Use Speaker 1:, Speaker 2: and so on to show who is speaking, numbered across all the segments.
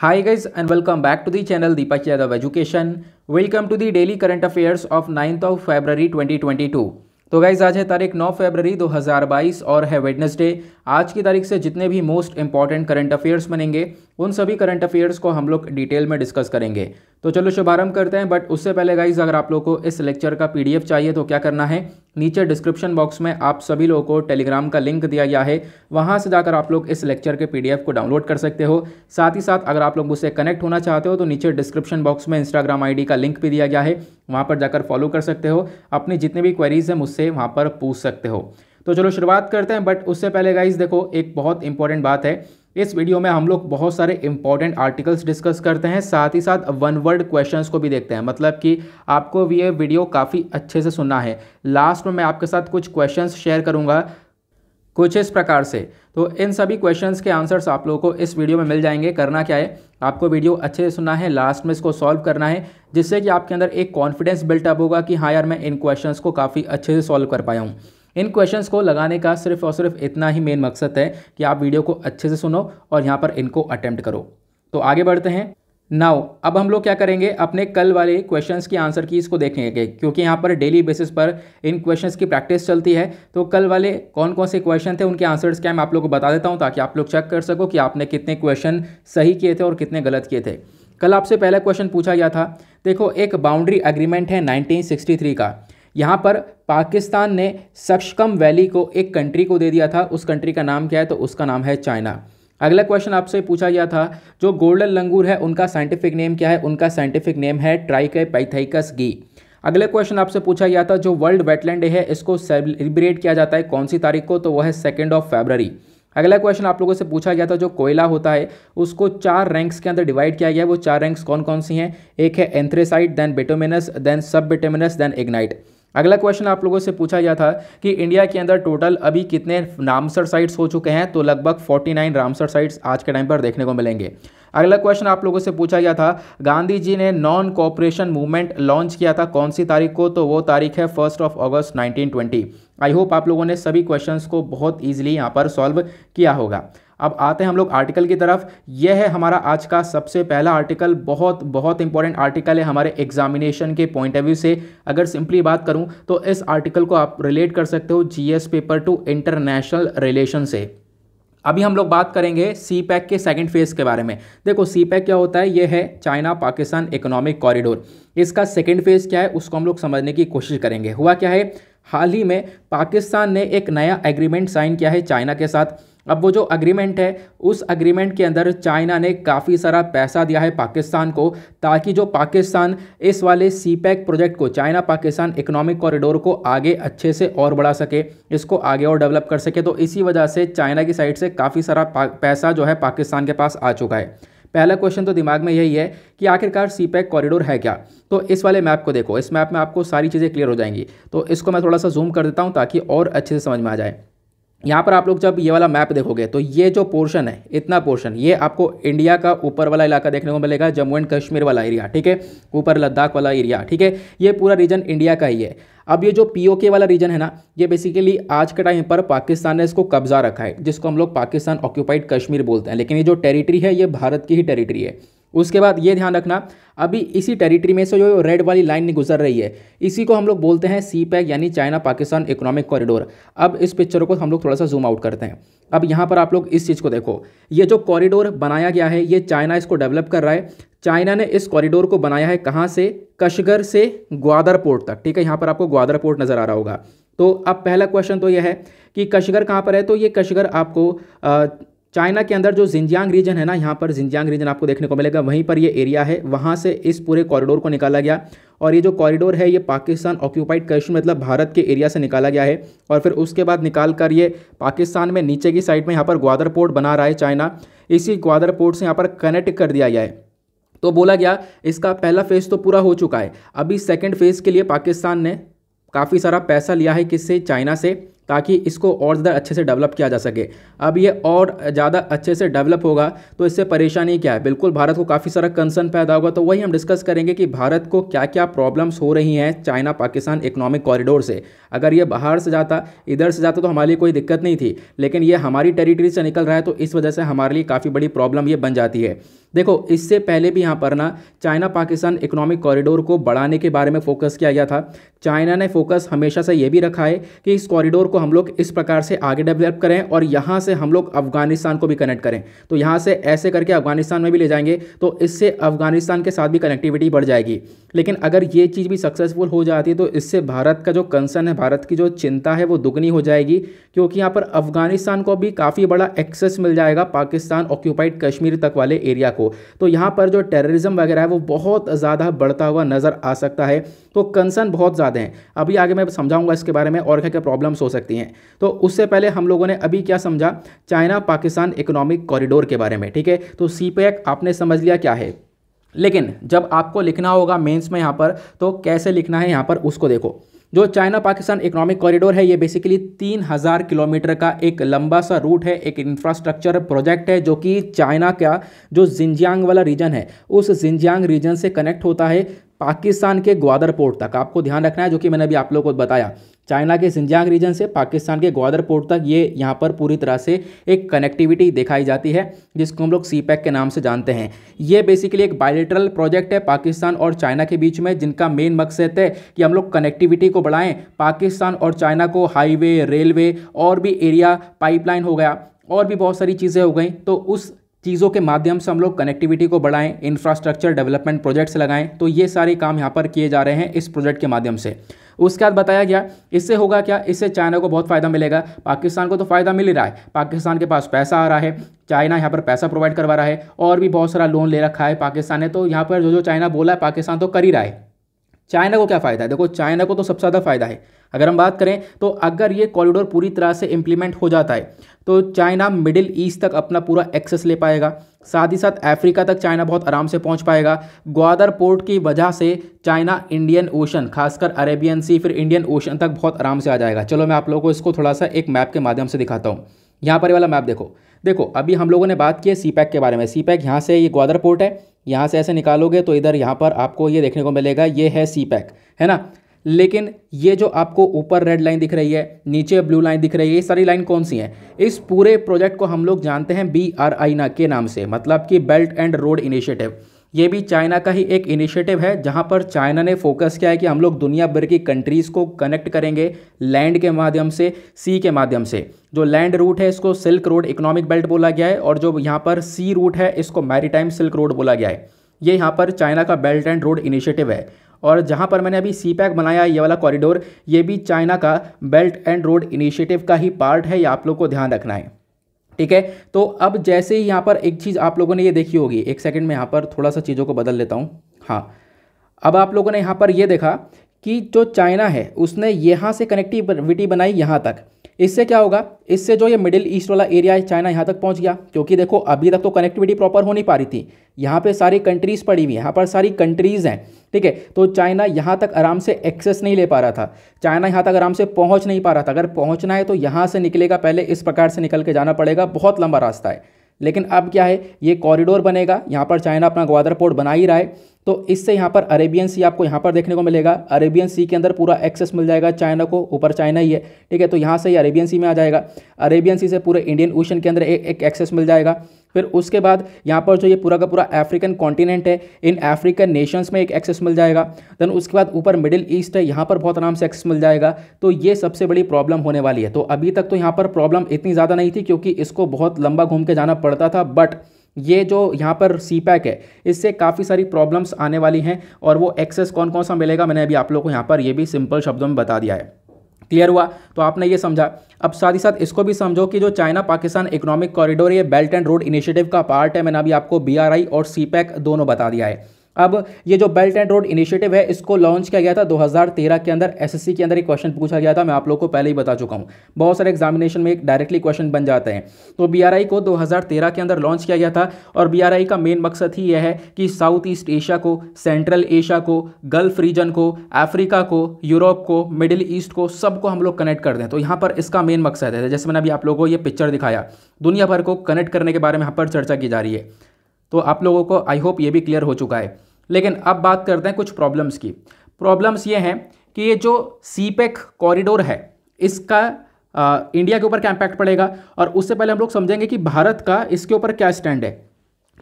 Speaker 1: High guys and welcome back to the channel Deepak Yadav education welcome to the daily current affairs of ninth of February 2022. तो guys आज है तारीख नौ दो हजार बाईस और है वेडनेसडे आज की तारीख से जितने भी मोस्ट इंपॉर्टेंट करंट अफेयर्स बनेंगे उन सभी करंट अफेयर्स को हम लोग डिटेल में डिस्कस करेंगे तो चलो शुभारंभ करते हैं बट उससे पहले गाइज अगर आप लोग को इस लेक्चर का पी चाहिए तो क्या करना है नीचे डिस्क्रिप्शन बॉक्स में आप सभी लोगों को टेलीग्राम का लिंक दिया गया है वहाँ से जाकर आप लोग इस लेक्चर के पीडीएफ को डाउनलोड कर सकते हो साथ ही साथ अगर आप लोग मुझसे कनेक्ट होना चाहते हो तो नीचे डिस्क्रिप्शन बॉक्स में इंस्टाग्राम आईडी का लिंक भी दिया गया है वहाँ पर जाकर फॉलो कर सकते हो अपनी जितनी भी क्वेरीज़ हैं मुझसे वहाँ पर पूछ सकते हो तो चलो शुरुआत करते हैं बट उससे पहले गाइज देखो एक बहुत इंपॉर्टेंट बात है इस वीडियो में हम लोग बहुत सारे इंपॉर्टेंट आर्टिकल्स डिस्कस करते हैं साथ ही साथ वन वर्ड क्वेश्चंस को भी देखते हैं मतलब कि आपको ये वीडियो काफ़ी अच्छे से सुनना है लास्ट में मैं आपके साथ कुछ क्वेश्चंस शेयर करूँगा कुछ इस प्रकार से तो इन सभी क्वेश्चंस के आंसर्स आप लोगों को इस वीडियो में मिल जाएंगे करना क्या है आपको वीडियो अच्छे से सुनना है लास्ट में इसको सॉल्व करना है जिससे कि आपके अंदर एक कॉन्फिडेंस बिल्टअप होगा कि हाँ यार मैं इन क्वेश्चन को काफ़ी अच्छे से सॉल्व कर पाया हूँ इन क्वेश्चन को लगाने का सिर्फ और सिर्फ इतना ही मेन मकसद है कि आप वीडियो को अच्छे से सुनो और यहाँ पर इनको अटैम्प्ट करो तो आगे बढ़ते हैं नाउ अब हम लोग क्या करेंगे अपने कल वाले क्वेश्चंस की आंसर की इसको देखेंगे क्योंकि यहाँ पर डेली बेसिस पर इन क्वेश्चंस की प्रैक्टिस चलती है तो कल वाले कौन कौन से क्वेश्चन थे उनके आंसर्स क्या मैं आप लोगों को बता देता हूँ ताकि आप लोग चेक कर सको कि आपने कितने क्वेश्चन सही किए थे और कितने गलत किए थे कल आपसे पहला क्वेश्चन पूछा गया था देखो एक बाउंड्री एग्रीमेंट है नाइनटीन का यहाँ पर पाकिस्तान ने सक्षकम वैली को एक कंट्री को दे दिया था उस कंट्री का नाम क्या है तो उसका नाम है चाइना अगला क्वेश्चन आपसे पूछा गया था जो गोल्डन लंगूर है उनका साइंटिफिक नेम क्या है उनका साइंटिफिक नेम है ट्राइके पैथाइकस गी अगला क्वेश्चन आपसे पूछा गया था जो वर्ल्ड वेटलैंड डे है इसको सेलिब्रेट किया जाता है कौन सी तारीख को तो वह है सेकेंड ऑफ फेबररी अगला क्वेश्चन आप लोगों से पूछा गया था जो कोयला होता है उसको चार रैंक्स के अंदर डिवाइड किया गया वो चार रैंक्स कौन कौन सी हैं एक है anthracite then bituminous then sub bituminous then lignite अगला क्वेश्चन आप लोगों से पूछा गया था कि इंडिया के अंदर टोटल अभी कितने रामसर साइट्स हो चुके हैं तो लगभग 49 रामसर साइट्स आज के टाइम पर देखने को मिलेंगे अगला क्वेश्चन आप लोगों से पूछा गया था गांधी जी ने नॉन कॉपरेशन मूवमेंट लॉन्च किया था कौन सी तारीख को तो वो तारीख है first of August 1920 I hope आप लोगों ने सभी क्वेश्चंस को बहुत ईजिली यहाँ पर सॉल्व किया होगा अब आते हैं हम लोग आर्टिकल की तरफ यह है हमारा आज का सबसे पहला आर्टिकल बहुत बहुत इंपॉर्टेंट आर्टिकल है हमारे एग्जामिनेशन के पॉइंट ऑफ व्यू से अगर सिंपली बात करूं तो इस आर्टिकल को आप रिलेट कर सकते हो GS paper two international relation से अभी हम लोग बात करेंगे सी पैक e के सेकेंड फेज़ के बारे में देखो सी पैक e क्या होता है ये है चाइना पाकिस्तान इकोनॉमिक कॉरिडोर इसका सेकेंड फेज़ क्या है उसको हम लोग समझने की कोशिश करेंगे हुआ क्या है हाल ही में पाकिस्तान ने एक नया एग्रीमेंट साइन किया है चाइना के साथ अब वो जो अग्रीमेंट है उस अग्रीमेंट के अंदर चाइना ने काफ़ी सारा पैसा दिया है पाकिस्तान को ताकि जो पाकिस्तान इस वाले सी प्रोजेक्ट e को चाइना पाकिस्तान इकोनॉमिक कॉरिडोर को आगे अच्छे से और बढ़ा सके इसको आगे और डेवलप कर सके तो इसी वजह से चाइना की साइड से काफ़ी सारा पैसा जो है पाकिस्तान के पास आ चुका है पहला क्वेश्चन तो दिमाग में यही है कि आखिरकार सी पैक कॉरिडोर है क्या तो इस वाले मैप को देखो इस मैप में आपको सारी चीज़ें क्लियर हो जाएंगी तो इसको मैं थोड़ा सा जूम कर देता हूँ ताकि और अच्छे से समझ में आ जाए यहाँ पर आप लोग जब ये वाला मैप देखोगे तो ये जो पोर्शन है इतना पोर्शन ये आपको इंडिया का ऊपर वाला इलाका देखने को मिलेगा जम्मू एंड कश्मीर वाला एरिया ठीक है ऊपर लद्दाख वाला एरिया ठीक है ये पूरा रीजन इंडिया का ही है अब ये जो पीओके वाला रीजन है ना ये बेसिकली आज के टाइम पर पाकिस्तान ने इसको कब्जा रखा है जिसको हम लोग पाकिस्तान ऑक्यूपाइड कश्मीर बोलते हैं लेकिन ये जो टेरिटरी है ये भारत की ही टेरिटरी है उसके बाद ये ध्यान रखना अभी इसी टेरिटरी में से जो रेड वाली लाइन नहीं गुजर रही है इसी को हम लोग बोलते हैं सी पैक यानी चाइना पाकिस्तान इकोनॉमिक कॉरिडोर अब इस पिक्चर को हम लोग थोड़ा सा जूम आउट करते हैं अब यहाँ पर आप लोग इस चीज़ को देखो ये जो कॉरिडोर बनाया गया है ये चाइना इसको डेवलप कर रहा है चाइना ने इस कॉरिडोर को बनाया है कहाँ से कशगर से ग्वादर पोर्ट तक ठीक है यहाँ पर आपको ग्वादर पोर्ट नज़र आ रहा होगा तो अब पहला क्वेश्चन तो यह है कि कशगर कहाँ पर है तो ये कशगर आपको चाइना के अंदर जो जिंजियांग रीजन है ना यहाँ पर जिंजियांग रीजन आपको देखने को मिलेगा वहीं पर ये एरिया है वहाँ से इस पूरे कॉरिडोर को निकाला गया और ये जो कॉरिडोर है ये पाकिस्तान ऑक्यूपाइड कश्मीर मतलब भारत के एरिया से निकाला गया है और फिर उसके बाद निकाल कर ये पाकिस्तान में नीचे की साइड में यहाँ पर ग्वादर पोर्ट बना रहा है चाइना इसी ग्वादर पोर्ट से यहाँ पर कनेक्ट कर दिया गया है तो बोला गया इसका पहला फेज़ तो पूरा हो चुका है अभी सेकेंड फेज़ के लिए पाकिस्तान ने काफ़ी सारा पैसा लिया है किससे चाइना से ताकि इसको और ज़्यादा अच्छे से डेवलप किया जा सके अब ये और ज़्यादा अच्छे से डेवलप होगा तो इससे परेशानी क्या है बिल्कुल भारत को काफ़ी सारा कंसर्न पैदा होगा तो वही हम डिस्कस करेंगे कि भारत को क्या क्या प्रॉब्लम्स हो रही हैं चाइना पाकिस्तान इकोनॉमिक कॉरिडोर से अगर ये बाहर से जाता इधर से जाता तो हमारे लिए कोई दिक्कत नहीं थी लेकिन ये हमारी टेरिटरी से निकल रहा है तो इस वजह से हमारे लिए काफ़ी बड़ी प्रॉब्लम ये बन जाती है देखो इससे पहले भी यहाँ पर ना चाइना पाकिस्तान इकोनॉमिक कॉरिडोर को बढ़ाने के बारे में फोकस किया गया था चाइना ने फोकस हमेशा से ये भी रखा है कि इस कॉरिडोर को हम लोग इस प्रकार से आगे डेवलप करें और यहाँ से हम लोग अफगानिस्तान को भी कनेक्ट करें तो यहाँ से ऐसे करके अफगानिस्तान में भी ले जाएंगे तो इससे अफगानिस्तान के साथ भी कनेक्टिविटी बढ़ जाएगी लेकिन अगर ये चीज़ भी सक्सेसफुल हो जाती है तो इससे भारत का जो कंसर्न है भारत की जो चिंता है वो दुगनी हो जाएगी क्योंकि यहाँ पर अफगानिस्तान को भी काफ़ी बड़ा एक्सेस मिल जाएगा पाकिस्तान ऑक्यूपाइड कश्मीर तक वाले एरिया को तो यहाँ पर जो टेररिज्म वगैरह है वो बहुत ज़्यादा बढ़ता हुआ नज़र आ सकता है तो कंसर्न बहुत ज़्यादा हैं अभी आगे मैं समझाऊंगा इसके बारे में और क्या क्या प्रॉब्लम्स हो सकती हैं तो उससे पहले हम लोगों ने अभी क्या समझा चाइना पाकिस्तान इकोनॉमिक कॉरिडोर के बारे में ठीक है तो सी आपने समझ लिया क्या है लेकिन जब आपको लिखना होगा मेंस में यहाँ पर तो कैसे लिखना है यहाँ पर उसको देखो जो चाइना पाकिस्तान इकोनॉमिक कॉरिडोर है ये बेसिकली तीन हज़ार किलोमीटर का एक लंबा सा रूट है एक इंफ्रास्ट्रक्चर प्रोजेक्ट है जो कि चाइना का जो जिंजियांग वाला रीजन है उस जिंजियांग रीजन से कनेक्ट होता है पाकिस्तान के ग्वादर पोर्ट तक आपको ध्यान रखना है जो कि मैंने अभी आप लोगों को बताया चाइना के सिंजियांग रीजन से पाकिस्तान के ग्वादर पोर्ट तक ये यहाँ पर पूरी तरह से एक कनेक्टिविटी दिखाई जाती है जिसको हम लोग सी पैक e के नाम से जानते हैं ये बेसिकली एक बायोलिटरल प्रोजेक्ट है पाकिस्तान और चाइना के बीच में जिनका मेन मकसद है कि हम लोग कनेक्टिविटी को बढ़ाएँ पाकिस्तान और चाइना को हाईवे रेलवे और भी एरिया पाइपलाइन हो गया और भी बहुत सारी चीज़ें हो गई तो उस चीज़ों के माध्यम से हम लोग कनेक्टिविटी को बढ़ाएं इंफ्रास्ट्रक्चर डेवलपमेंट प्रोजेक्ट्स लगाएं तो ये सारे काम यहाँ पर किए जा रहे हैं इस प्रोजेक्ट के माध्यम से उसके बाद बताया गया इससे होगा क्या इससे चाइना को बहुत फ़ायदा मिलेगा पाकिस्तान को तो फ़ायदा मिल ही रहा है पाकिस्तान के पास पैसा आ रहा है चाइना यहाँ पर पैसा प्रोवाइड करवा रहा है और भी बहुत सारा लोन ले रखा है पाकिस्तान ने तो यहाँ पर जो जो चाइना बोला है पाकिस्तान तो कर ही रहा है चाइना को क्या फ़ायदा है देखो चाइना को तो सबसे ज़्यादा फ़ायदा है अगर हम बात करें तो अगर ये कॉरिडोर पूरी तरह से इम्प्लीमेंट हो जाता है तो चाइना मिडिल ईस्ट तक अपना पूरा एक्सेस ले पाएगा साथ ही साथ अफ्रीका तक चाइना बहुत आराम से पहुंच पाएगा ग्वादर पोर्ट की वजह से चाइना इंडियन ओशन खासकर अरेबियन सी फिर इंडियन ओशन तक बहुत आराम से आ जाएगा चलो मैं आप लोगों को इसको थोड़ा सा एक मैप के माध्यम से दिखाता हूँ यहाँ पर वाला मैप देखो देखो अभी हम लोगों ने बात की है सी पैक के बारे में सी पैक यहाँ से ये ग्वादर पोर्ट है यहाँ से ऐसे निकालोगे तो इधर यहाँ पर आपको ये देखने को मिलेगा ये है सी पैक है ना लेकिन ये जो आपको ऊपर रेड लाइन दिख रही है नीचे ब्लू लाइन दिख रही है ये सारी लाइन कौन सी हैं इस पूरे प्रोजेक्ट को हम लोग जानते हैं बी आर आई ना के नाम से मतलब कि बेल्ट एंड रोड इनिशिएटिव ये भी चाइना का ही एक इनिशिएटिव है जहाँ पर चाइना ने फोकस किया है कि हम लोग दुनिया भर की कंट्रीज़ को कनेक्ट करेंगे लैंड के माध्यम से सी के माध्यम से जो लैंड रूट है इसको सिल्क रोड इकोनॉमिक बेल्ट बोला गया है और जो यहाँ पर सी रूट है इसको मैरीटाइम सिल्क रोड बोला गया है ये यहाँ पर चाइना का बेल्ट एंड रोड इनिशिएटिव है और जहाँ पर मैंने अभी सी पैक बनाया है ये वाला कॉरिडोर ये भी चाइना का बेल्ट एंड रोड इनिशिएटिव का ही पार्ट है ये आप लोग को ध्यान रखना है ठीक है तो अब जैसे ही यहाँ पर एक चीज़ आप लोगों ने ये देखी होगी एक सेकंड में यहाँ पर थोड़ा सा चीज़ों को बदल लेता हूँ हाँ अब आप लोगों ने यहाँ पर ये देखा कि जो चाइना है उसने यहाँ से कनेक्टिविटी बनाई यहाँ तक इससे क्या होगा इससे जो ये मिडिल ईस्ट वाला एरिया है चाइना यहाँ तक पहुँच गया क्योंकि देखो अभी तक तो कनेक्टिविटी प्रॉपर हो नहीं पा रही थी यहाँ पे सारी कंट्रीज़ पड़ी हुई यहाँ पर सारी कंट्रीज़ हैं ठीक है तो चाइना यहाँ तक आराम से एक्सेस नहीं ले पा रहा था चाइना यहाँ तक आराम से पहुँच नहीं पा रहा था अगर पहुँचना है तो यहाँ से निकलेगा पहले इस प्रकार से निकल के जाना पड़ेगा बहुत लंबा रास्ता है लेकिन अब क्या है ये कॉरिडोर बनेगा यहाँ पर चाइना अपना ग्वादर पोर्ट बना ही रहा है तो इससे यहाँ पर अरेबियन सी आपको यहाँ पर देखने को मिलेगा अरेबियन सी के अंदर पूरा एक्सेस मिल जाएगा चाइना को ऊपर चाइना ही है ठीक है तो यहाँ से ही अरेबियन सी में आ जाएगा अरेबियन सी से पूरे इंडियन ओशन के अंदर एक एक्सेस मिल जाएगा फिर उसके बाद यहाँ पर जो ये पूरा का पूरा अफ्रीकन कॉन्टिनेंट है इन अफ्रीकन नेशंस में एक एक्सेस मिल जाएगा देन उसके बाद ऊपर मिडिल ईस्ट है यहाँ पर बहुत आराम से एक्सेस मिल जाएगा तो ये सबसे बड़ी प्रॉब्लम होने वाली है तो अभी तक तो यहाँ पर प्रॉब्लम इतनी ज़्यादा नहीं थी क्योंकि इसको बहुत लंबा घूम के जाना पड़ता था बट ये जो यहाँ पर सी पैक है इससे काफ़ी सारी प्रॉब्लम्स आने वाली हैं और वो एक्सेस कौन कौन सा मिलेगा मैंने अभी आप लोग को यहाँ पर ये भी सिंपल शब्दों में बता दिया है क्लियर हुआ तो आपने ये समझा अब साथ ही साथ इसको भी समझो कि जो चाइना पाकिस्तान इकोनॉमिक कॉरिडोर ये बेल्ट एंड रोड इनिशिएटिव का पार्ट है मैंने अभी आपको बीआरआई और सीपैक दोनों बता दिया है अब ये जो बेल्ट एंड रोड इनिशिएटिव है इसको लॉन्च किया गया था 2013 के अंदर एसएससी के अंदर एक क्वेश्चन पूछा गया था मैं आप लोग को पहले ही बता चुका हूँ बहुत सारे एग्जामिनेशन में एक डायरेक्टली क्वेश्चन बन जाते हैं तो बीआरआई को 2013 के अंदर लॉन्च किया गया था और बीआरआई का मेन मकसद ही यह है कि साउथ ईस्ट एशिया को सेंट्रल एशिया को गल्फ रीजन को अफ्रीका को यूरोप को मिडिल ईस्ट को सबको हम लोग कनेक्ट कर दें तो यहाँ पर इसका मेन मकसद है जैसे मैंने अभी आप लोगों को ये पिक्चर दिखाया दुनिया भर को कनेक्ट करने के बारे में यहाँ पर चर्चा की जा रही है तो आप लोगों को आई होप ये भी क्लियर हो चुका है लेकिन अब बात करते हैं कुछ प्रॉब्लम्स की प्रॉब्लम्स ये हैं कि ये जो पैक कॉरिडोर e है इसका आ, इंडिया के ऊपर क्या इम्पैक्ट पड़ेगा और उससे पहले हम लोग समझेंगे कि भारत का इसके ऊपर क्या स्टैंड है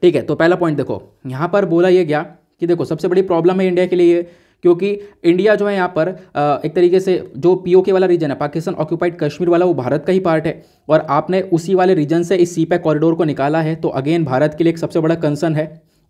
Speaker 1: ठीक है तो पहला पॉइंट देखो यहाँ पर बोला यह गया कि देखो सबसे बड़ी प्रॉब्लम है इंडिया के लिए क्योंकि इंडिया जो है यहाँ पर एक तरीके से जो पीओके वाला रीजन है पाकिस्तान ऑक्यूपाइड कश्मीर वाला वो भारत का ही पार्ट है और आपने उसी वाले रीजन से इस सी कॉरिडोर e को निकाला है तो अगेन भारत के लिए एक सबसे बड़ा कंसर्न है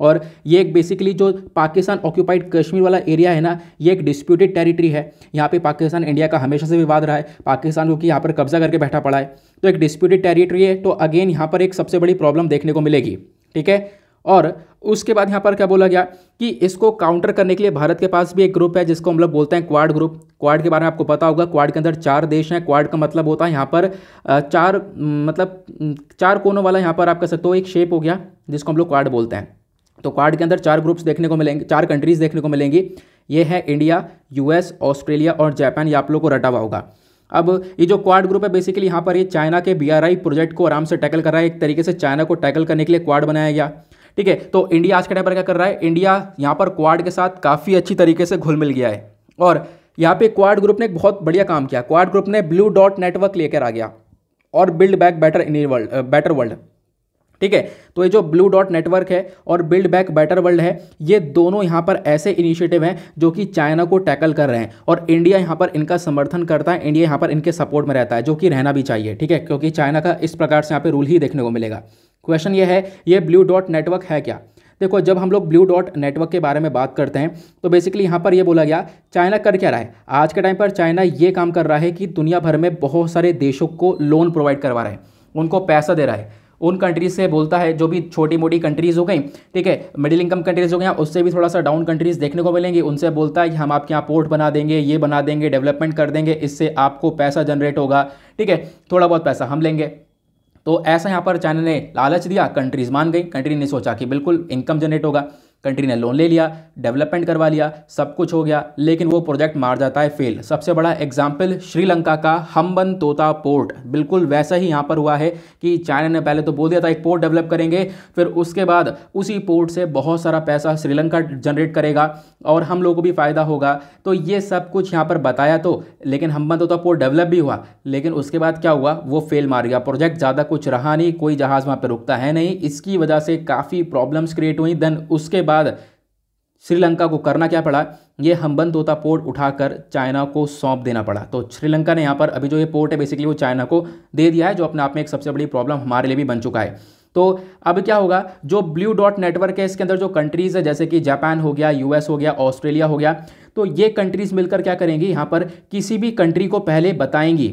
Speaker 1: और ये एक बेसिकली जो पाकिस्तान ऑक्यूपाइड कश्मीर वाला एरिया है ना ये एक डिस्प्यूटेड टेरिटरी है यहाँ पे पाकिस्तान इंडिया का हमेशा से विवाद रहा है पाकिस्तान क्योंकि यहाँ पर कब्जा करके बैठा पड़ा है तो एक डिस्प्यूटेड टेरिटरी है तो अगेन यहाँ पर एक सबसे बड़ी प्रॉब्लम देखने को मिलेगी ठीक है और उसके बाद यहाँ पर क्या बोला गया कि इसको काउंटर करने के लिए भारत के पास भी एक ग्रुप है जिसको हम लोग बोलते हैं क्वाड ग्रुप क्वाड के बारे में आपको पता होगा क्वाड के अंदर चार देश हैं क्वाड का मतलब होता है यहाँ पर चार मतलब चार कोनों वाला यहाँ पर आप कह सकते हो एक शेप हो गया जिसको हम लोग क्वाड बोलते हैं तो क्वाड के अंदर चार ग्रुप्स देखने को मिलेंगे चार कंट्रीज़ देखने को मिलेंगी ये है इंडिया यूएस ऑस्ट्रेलिया और जापान ये आप लोग को रटा हुआ होगा अब ये जो क्वाड ग्रुप है बेसिकली यहाँ पर ये चाइना के बीआरआई प्रोजेक्ट को आराम से टैकल कर रहा है एक तरीके से चाइना को टैकल करने के लिए क्वाड बनाया गया ठीक है तो इंडिया आज के टाइम पर क्या कर रहा है इंडिया यहाँ पर क्वाड के साथ काफ़ी अच्छी तरीके से घुल मिल गया है और यहाँ पे क्वाड ग्रुप ने एक बहुत बढ़िया काम किया क्वाड ग्रुप ने ब्लू डॉट नेटवर्क लेकर आ गया और build back better in world better world ठीक है तो ये जो ब्लू डॉट नेटवर्क है और बिल्ड बैक बेटर वर्ल्ड है ये दोनों यहाँ पर ऐसे इनिशिएटिव हैं जो कि चाइना को टैकल कर रहे हैं और इंडिया यहाँ पर इनका समर्थन करता है इंडिया यहाँ पर इनके सपोर्ट में रहता है जो कि रहना भी चाहिए ठीक है क्योंकि चाइना का इस प्रकार से यहाँ पर रूल ही देखने को मिलेगा क्वेश्चन ये है ये ब्लू डॉट नेटवर्क है क्या देखो जब हम लोग ब्लू डॉट नेटवर्क के बारे में बात करते हैं तो बेसिकली यहाँ पर ये बोला गया चाइना कर क्या रहा है आज के टाइम पर चाइना ये काम कर रहा है कि दुनिया भर में बहुत सारे देशों को लोन प्रोवाइड करवा रहा है उनको पैसा दे रहा है उन कंट्रीज से बोलता है जो भी छोटी मोटी कंट्रीज़ हो गई ठीक है मिडिल इनकम कंट्रीज़ हो गई उससे भी थोड़ा सा डाउन कंट्रीज़ देखने को मिलेंगी उनसे बोलता है कि हम आपके यहाँ पोर्ट बना देंगे ये बना देंगे डेवलपमेंट कर देंगे इससे आपको पैसा जनरेट होगा ठीक है थोड़ा बहुत पैसा हम लेंगे तो ऐसा यहाँ पर चाइना ने लालच दिया कंट्रीज़ मान गई कंट्री ने सोचा कि बिल्कुल इनकम जनरेट होगा कंट्री ने लोन ले लिया डेवलपमेंट करवा लिया सब कुछ हो गया लेकिन वो प्रोजेक्ट मार जाता है फेल सबसे बड़ा एग्जाम्पल श्रीलंका का हम्बन तोता पोर्ट बिल्कुल वैसा ही यहाँ पर हुआ है कि चाइना ने पहले तो बोल दिया था एक पोर्ट डेवलप करेंगे फिर उसके बाद उसी पोर्ट से बहुत सारा पैसा श्रीलंका जनरेट करेगा और हम लोगों को भी फ़ायदा होगा तो ये सब कुछ यहाँ पर बताया तो लेकिन हम्बन तोता पोर्ट डेवलप भी हुआ लेकिन उसके बाद क्या हुआ वो फेल मार गया प्रोजेक्ट ज़्यादा कुछ रहा नहीं कोई जहाज़ वहाँ पर रुकता है नहीं इसकी वजह से काफ़ी प्रॉब्लम्स क्रिएट हुई देन उसके बाद बाद श्रीलंका को करना क्या पड़ा ये हम्बन तोता पोर्ट उठाकर चाइना को सौंप देना पड़ा तो श्रीलंका ने यहाँ पर अभी जो ये पोर्ट है बेसिकली वो चाइना को दे दिया है जो अपने आप में एक सबसे बड़ी प्रॉब्लम हमारे लिए भी बन चुका है तो अब क्या होगा जो ब्लू डॉट नेटवर्क है इसके अंदर जो कंट्रीज़ है जैसे कि जापान हो गया यूएस हो गया ऑस्ट्रेलिया हो गया तो ये कंट्रीज़ मिलकर क्या करेंगी यहाँ पर किसी भी कंट्री को पहले बताएंगी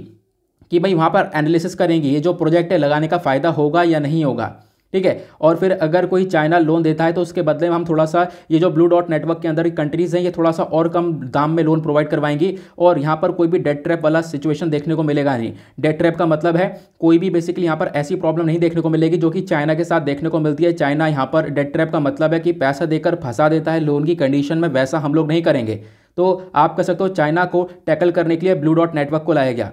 Speaker 1: कि भाई वहाँ पर एनालिसिस करेंगी ये जो प्रोजेक्ट है लगाने का फ़ायदा होगा या नहीं होगा ठीक है और फिर अगर कोई चाइना लोन देता है तो उसके बदले में हम थोड़ा सा ये जो ब्लू डॉट नेटवर्क के अंदर कंट्रीज़ हैं ये थोड़ा सा और कम दाम में लोन प्रोवाइड करवाएंगी और यहाँ पर कोई भी डेट ट्रैप वाला सिचुएशन देखने को मिलेगा नहीं डेट ट्रैप का मतलब है कोई भी बेसिकली यहाँ पर ऐसी प्रॉब्लम नहीं देखने को मिलेगी जो कि चाइना के साथ देखने को मिलती है चाइना यहाँ पर डेट ट्रैप का मतलब है कि पैसा देकर फंसा देता है लोन की कंडीशन में वैसा हम लोग नहीं करेंगे तो आप कह सकते हो चाइना को टैकल करने के लिए ब्लू डॉट नेटवर्क को लाया गया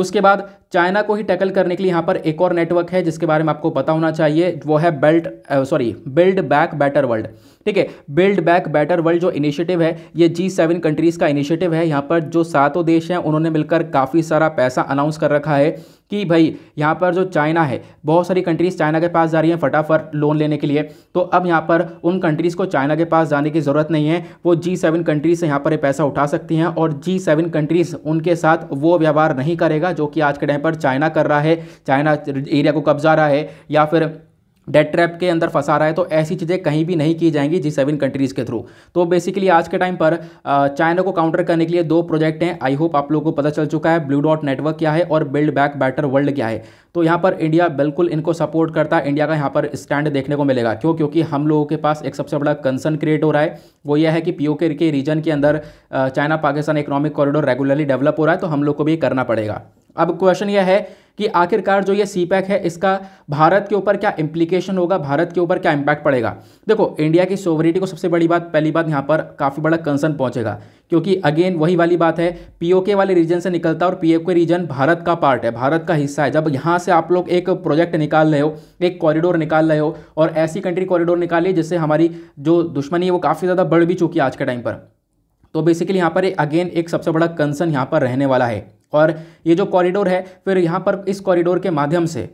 Speaker 1: उसके बाद चाइना को ही टैकल करने के लिए यहाँ पर एक और नेटवर्क है जिसके बारे में आपको पता होना चाहिए वो है belt sorry build back better world ठीक है बिल्ड बैक बेटर वर्ल्ड जो इनिशिएटिव है ये जी सेवन कंट्रीज़ का इनिशिएटिव है यहाँ पर जो सातों देश हैं उन्होंने मिलकर काफ़ी सारा पैसा अनाउंस कर रखा है कि भाई यहाँ पर जो चाइना है बहुत सारी कंट्रीज़ चाइना के पास जा रही हैं फटाफट लोन लेने के लिए तो अब यहाँ पर उन कंट्रीज़ को चाइना के पास जाने की ज़रूरत नहीं है वो जी सेवन कंट्रीज़ से यहाँ पर पैसा उठा सकती हैं और जी सेवन कंट्रीज़ उनके साथ वो व्यवहार नहीं करेगा जो कि आज के टाइम पर चाइना कर रहा है चाइना एरिया को कब्जा रहा है या फिर डेट ट्रैप के अंदर फंसा रहा है तो ऐसी चीज़ें कहीं भी नहीं की जाएंगी जी सेवन कंट्रीज़ के थ्रू तो बेसिकली आज के टाइम पर चाइना को काउंटर करने के लिए दो प्रोजेक्ट हैं आई होप आप लोगों को पता चल चुका है ब्लू डॉट नेटवर्क क्या है और बिल्ड बैक बैटर वर्ल्ड क्या है तो यहाँ पर इंडिया बिल्कुल इनको सपोर्ट करता है इंडिया का यहाँ पर स्टैंड देखने को मिलेगा क्यों क्योंकि हम लोगों के पास एक सबसे बड़ा कंसर्न क्रिएट हो रहा है वो यह है कि पी के रीजन के अंदर China Pakistan economic corridor regularly develop हो रहा है तो हम लोग को भी करना पड़ेगा अब क्वेश्चन यह है कि आखिरकार जो ये सी पैक है इसका भारत के ऊपर क्या इम्प्लीकेशन होगा भारत के ऊपर क्या इम्पैक्ट पड़ेगा देखो इंडिया की सोवरिटी को सबसे बड़ी बात पहली बात यहाँ पर काफ़ी बड़ा कंसर्न पहुँचेगा क्योंकि अगेन वही वाली बात है पीओके वाले रीजन से निकलता है और पीओके रीजन भारत का पार्ट है भारत का हिस्सा है जब यहाँ से आप लोग एक प्रोजेक्ट निकाल रहे हो एक कॉरिडोर निकाल रहे हो और ऐसी कंट्री कॉरिडोर निकाली जिससे हमारी जो दुश्मनी है वो काफ़ी ज़्यादा बढ़ भी चुकी है आज के टाइम पर तो बेसिकली यहाँ पर अगेन एक सबसे बड़ा कंसर्न यहाँ पर रहने वाला है और ये जो कॉरिडोर है फिर यहाँ पर इस कॉरिडोर के माध्यम से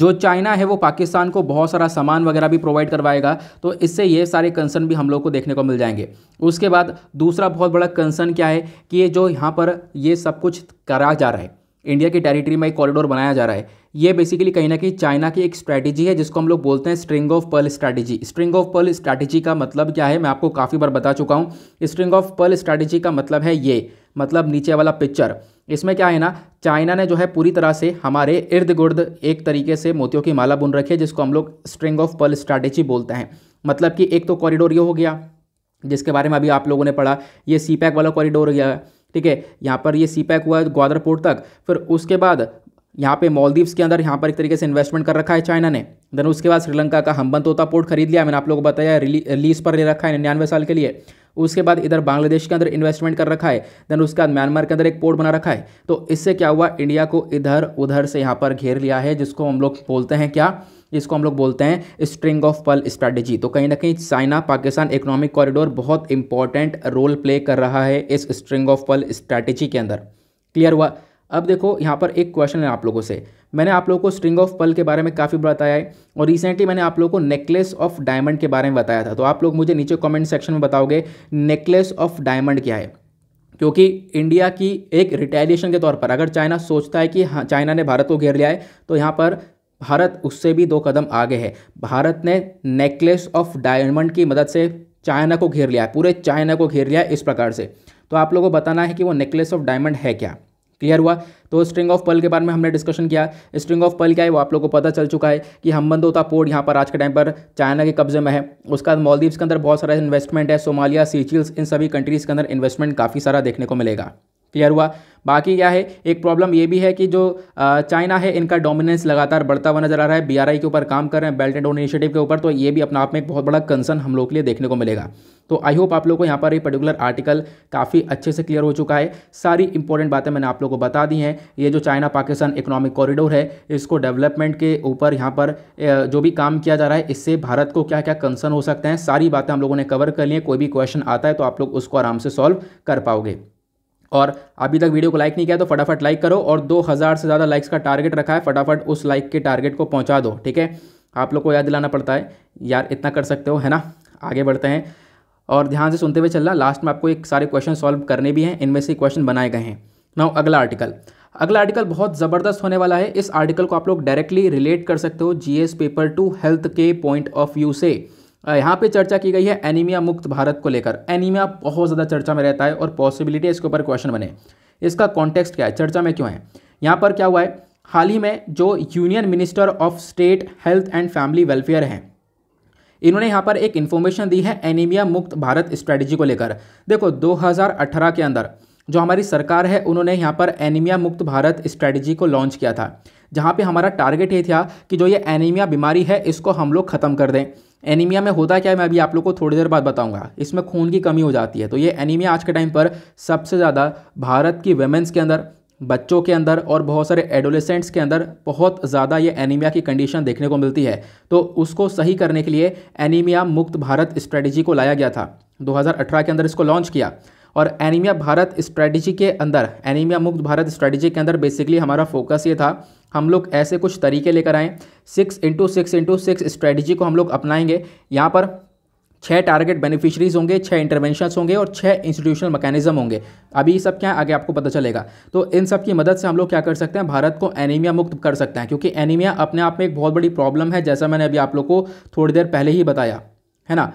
Speaker 1: जो चाइना है वो पाकिस्तान को बहुत सारा सामान वगैरह भी प्रोवाइड करवाएगा तो इससे ये सारे कंसर्न भी हम लोग को देखने को मिल जाएंगे उसके बाद दूसरा बहुत बड़ा कंसर्न क्या है कि ये जो यहाँ पर ये सब कुछ करा जा रहा है इंडिया की टेरिटरी में एक कॉरिडोर बनाया जा रहा है ये बेसिकली कहीं ना कहीं चाइना की एक स्ट्रैटेजी है जिसको हम लोग बोलते हैं string of pearl strategy string of pearl strategy का मतलब क्या है मैं आपको काफ़ी बार बता चुका हूँ स्ट्रिंग ऑफ पर्ल स्ट्रैटेजी का मतलब है ये मतलब नीचे वाला पिक्चर इसमें क्या है ना चाइना ने जो है पूरी तरह से हमारे इर्द गुर्द एक तरीके से मोतियों की माला बुन रखी है जिसको हम लोग स्ट्रिंग ऑफ पल स्ट्रैटेजी बोलते हैं मतलब कि एक तो कॉरिडोर ये हो गया जिसके बारे में अभी आप लोगों ने पढ़ा ये सी पैक वाला कॉरिडोर गया ठीक है यहाँ पर ये सी पैक हुआ ग्वादर पोर्ट तक फिर उसके बाद यहाँ पे मॉलदीव्स के अंदर यहाँ पर एक तरीके से इन्वेस्टमेंट कर रखा है चाइना ने देन उसके बाद श्रीलंका का हम्बन तोता पोर्ट खरीद लिया मैंने आप लोगों को बताया रिलीज पर ले रखा है निन्यानवे साल के लिए उसके बाद इधर बांग्लादेश के अंदर इन्वेस्टमेंट कर रखा है देन उसके बाद म्यांमार के अंदर एक पोर्ट बना रखा है तो इससे क्या हुआ इंडिया को इधर उधर से यहाँ पर घेर लिया है जिसको हम लोग बोलते हैं क्या इसको हम लोग बोलते हैं स्ट्रिंग ऑफ पल स्ट्रैटेजी तो कहीं ना कहीं चाइना पाकिस्तान इकोनॉमिक कॉरिडोर बहुत इंपॉर्टेंट रोल प्ले कर रहा है इस स्ट्रिंग ऑफ पल स्ट्रैटेजी के अंदर क्लियर हुआ अब देखो यहाँ पर एक क्वेश्चन है आप लोगों से मैंने आप लोगों को स्ट्रिंग ऑफ पल के बारे में काफ़ी बताया है और रिसेंटली मैंने आप लोगों को नेकलेस ऑफ डायमंड के बारे में बताया था तो आप लोग मुझे नीचे कमेंट सेक्शन में बताओगे नेकलेस ऑफ डायमंड क्या है क्योंकि इंडिया की एक रिटेलिएशन के तौर पर अगर चाइना सोचता है कि हाँ चाइना ने भारत को घेर लिया है तो यहाँ पर भारत उससे भी दो कदम आगे है भारत ने नेकलेस ऑफ डायमंड की मदद से चाइना को घेर लिया है पूरे चाइना को घेर लिया है इस प्रकार से तो आप लोगों को बताना है कि वो नेकलेस ऑफ डायमंड है क्या क्लियर हुआ तो स्ट्रिंग ऑफ पल के बारे में हमने डिस्कशन किया स्ट्रिंग ऑफ पल क्या है वो आप लोगों को पता चल चुका है कि हमबंदोता पोर्ट यहाँ पर आज के टाइम पर चाइना के कब्जे में है उसके बाद मालदीव्स के अंदर बहुत सारा इन्वेस्टमेंट है सोमालिया सीचिल्स इन सभी कंट्रीज़ के अंदर इन्वेस्टमेंट काफ़ी सारा देखने को मिलेगा क्लियर हुआ बाकी क्या है एक प्रॉब्लम ये भी है कि जो चाइना है इनका डोमिनेंस लगातार बढ़ता हुआ नजर आ रहा है बीआरआई के ऊपर काम कर रहे हैं बेल्ट एंड रोड इनिशिएटिव के ऊपर तो ये भी अपना आप में एक बहुत बड़ा कंसर्न हम लोग के लिए देखने को मिलेगा तो आई होप आप लोग को यहाँ पर ये पर्टिकुलर आर्टिकल काफ़ी अच्छे से क्लियर हो चुका है सारी इंपॉर्टेंट बातें मैंने आप लोग को बता दी हैं ये जो चाइना पाकिस्तान इकोनॉमिक कॉरिडोर है इसको डेवलपमेंट के ऊपर यहाँ पर जो भी काम किया जा रहा है इससे भारत को क्या क्या कंसर्न हो सकते हैं सारी बातें हम लोगों ने कवर कर ली हैं कोई भी क्वेश्चन आता है तो आप लोग उसको आराम से सॉल्व कर पाओगे और अभी तक वीडियो को लाइक नहीं किया तो फटाफट लाइक करो और 2000 से ज़्यादा लाइक्स का टारगेट रखा है फटाफट उस लाइक के टारगेट को पहुँचा दो ठीक है आप लोग को याद दिलाना पड़ता है यार इतना कर सकते हो है ना आगे बढ़ते हैं और ध्यान से सुनते हुए चलना लास्ट में आपको एक सारे क्वेश्चन सॉल्व करने भी हैं इनमें से क्वेश्चन बनाए गए हैं नाउ अगला आर्टिकल अगला आर्टिकल बहुत ज़बरदस्त होने वाला है इस आर्टिकल को आप लोग डायरेक्टली रिलेट कर सकते हो जीएस पेपर टू हेल्थ के पॉइंट ऑफ व्यू से यहाँ पे चर्चा की गई है एनीमिया मुक्त भारत को लेकर एनीमिया बहुत ज़्यादा चर्चा में रहता है और पॉसिबिलिटी इसके ऊपर क्वेश्चन बने इसका कॉन्टेक्स्ट क्या है चर्चा में क्यों है यहाँ पर क्या हुआ है हाल ही में जो union minister of state health and family welfare हैं इन्होंने यहाँ पर एक इन्फॉर्मेशन दी है एनीमिया मुक्त भारत स्ट्रैटेजी को लेकर देखो 2018 के अंदर जो हमारी सरकार है उन्होंने यहाँ पर एनीमिया मुक्त भारत स्ट्रैटेजी को लॉन्च किया था जहाँ पे हमारा टारगेट ये था कि जो ये एनीमिया बीमारी है इसको हम लोग ख़त्म कर दें एनीमिया में होता क्या है मैं अभी आप लोग को थोड़ी देर बाद बताऊंगा इसमें खून की कमी हो जाती है तो ये एनीमिया आज के टाइम पर सबसे ज़्यादा भारत की वेमेंस के अंदर बच्चों के अंदर और बहुत सारे एडोलेसेंट्स के अंदर बहुत ज़्यादा ये एनीमिया की कंडीशन देखने को मिलती है तो उसको सही करने के लिए एनीमिया मुक्त भारत स्ट्रैटेजी को लाया गया था 2018 के अंदर इसको लॉन्च किया और एनीमिया भारत स्ट्रेटजी के अंदर एनीमिया मुक्त भारत स्ट्रेटजी के अंदर बेसिकली हमारा फोकस ये था हम लोग ऐसे कुछ तरीके लेकर आएँ six into six into six strategy को हम लोग अपनाएंगे यहाँ पर छः टारगेट बेनिफिशरीज होंगे छः इंटरवेंशंस होंगे और छः इंस्टीट्यूशनल मैकेनिज्म होंगे अभी सब क्या है आगे आपको पता चलेगा तो इन सब की मदद से हम लोग क्या कर सकते हैं भारत को एनीमिया मुक्त कर सकते हैं क्योंकि एनीमिया अपने आप में एक बहुत बड़ी प्रॉब्लम है जैसा मैंने अभी आप लोग को थोड़ी देर पहले ही बताया है ना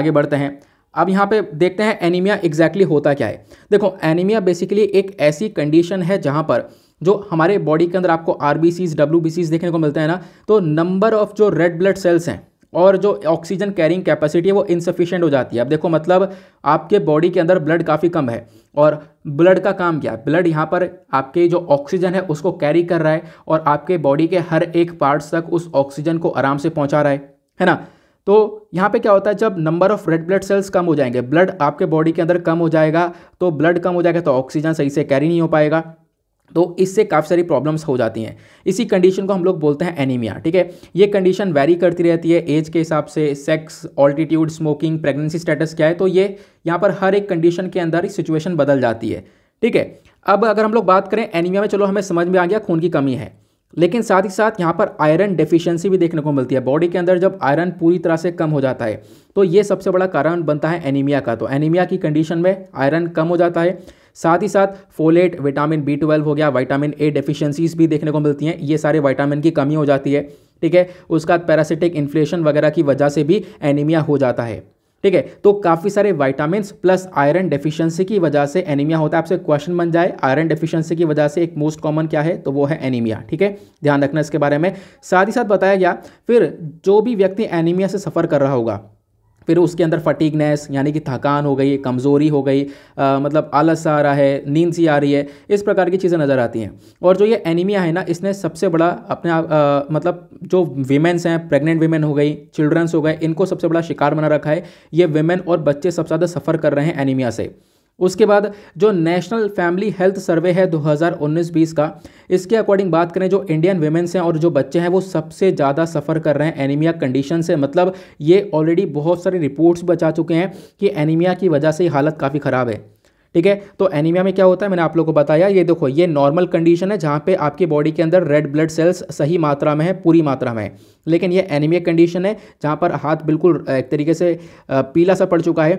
Speaker 1: आगे बढ़ते हैं अब यहाँ पे देखते हैं एनीमिया एग्जैक्टली exactly होता क्या है देखो एनीमिया बेसिकली एक ऐसी कंडीशन है जहाँ पर जो हमारे बॉडी के अंदर आपको R B Cs W B Cs देखने को मिलते हैं ना तो नंबर ऑफ जो रेड ब्लड सेल्स हैं और जो ऑक्सीजन कैरिंग कैपेसिटी है वो इनसफिशियंट हो जाती है अब देखो मतलब आपके बॉडी के अंदर ब्लड काफ़ी कम है और ब्लड का काम क्या है ब्लड यहाँ पर आपके जो ऑक्सीजन है उसको कैरी कर रहा है और आपके बॉडी के हर एक पार्ट्स तक उस ऑक्सीजन को आराम से पहुँचा रहा है है ना तो यहाँ पे क्या होता है जब number of red blood cells कम हो जाएंगे ब्लड आपके बॉडी के अंदर कम हो जाएगा तो ब्लड कम हो जाएगा तो ऑक्सीजन सही से कैरी नहीं हो पाएगा तो इससे काफ़ी सारी प्रॉब्लम्स हो जाती हैं इसी कंडीशन को हम लोग बोलते हैं एनीमिया ठीक है ये कंडीशन वेरी करती रहती है एज के हिसाब से sex altitude smoking pregnancy status क्या है तो ये यहाँ पर हर एक कंडीशन के अंदर सिचुएशन बदल जाती है ठीक है अब अगर हम लोग बात करें एनीमिया में चलो हमें समझ में आ गया खून की कमी है लेकिन साथ ही साथ यहाँ पर आयरन डेफिशिएंसी भी देखने को मिलती है बॉडी के अंदर जब आयरन पूरी तरह से कम हो जाता है तो ये सबसे बड़ा कारण बनता है एनीमिया का तो एनीमिया की कंडीशन में आयरन कम हो जाता है साथ ही साथ फोलेट विटामिन बी ट्वेल्व हो गया विटामिन ए डेफिशिएंसीज भी देखने को मिलती हैं ये सारे विटामिन की कमी हो जाती है ठीक है उसका पैरासिटिक इन्फ्लेशन वगैरह की वजह से भी एनीमिया हो जाता है ठीक है तो काफ़ी सारे वाइटामिन प्लस आयरन डेफिशिएंसी की वजह से एनीमिया होता है आपसे क्वेश्चन बन जाए आयरन डेफिशिएंसी की वजह से एक मोस्ट कॉमन क्या है तो वो है एनीमिया ठीक है ध्यान रखना इसके बारे में साथ ही साथ बताया गया फिर जो भी व्यक्ति एनीमिया से सफ़र कर रहा होगा फिर उसके अंदर फटीकनेस यानी कि थकान हो गई कमज़ोरी हो गई आ, मतलब आलस आ रहा है नींद सी आ रही है इस प्रकार की चीज़ें नज़र आती हैं और जो ये एनीमिया है ना इसने सबसे बड़ा अपने आप मतलब जो वीमेंस हैं प्रेग्नेंट वीमेन हो गई चिल्ड्रंस हो गए इनको सबसे बड़ा शिकार बना रखा है ये वीमेन और बच्चे सबसे ज़्यादा सफ़र कर रहे हैं एनीमिया से उसके बाद जो नेशनल फैमिली हेल्थ सर्वे है 2019-20 का इसके अकॉर्डिंग बात करें जो इंडियन वेमेंस हैं और जो बच्चे हैं वो सबसे ज़्यादा सफ़र कर रहे हैं एनीमिया कंडीशन से मतलब ये ऑलरेडी बहुत सारी रिपोर्ट्स बचा चुके हैं कि एनीमिया की वजह से हालत काफ़ी ख़राब है ठीक है तो एनीमिया में क्या होता है मैंने आप लोग को बताया ये देखो ये नॉर्मल कंडीशन है जहाँ पे आपकी बॉडी के अंदर रेड ब्लड सेल्स सही मात्रा में है पूरी मात्रा में है लेकिन ये एनीमिया कंडीशन है जहाँ पर हाथ बिल्कुल एक तरीके से पीला सा पड़ चुका है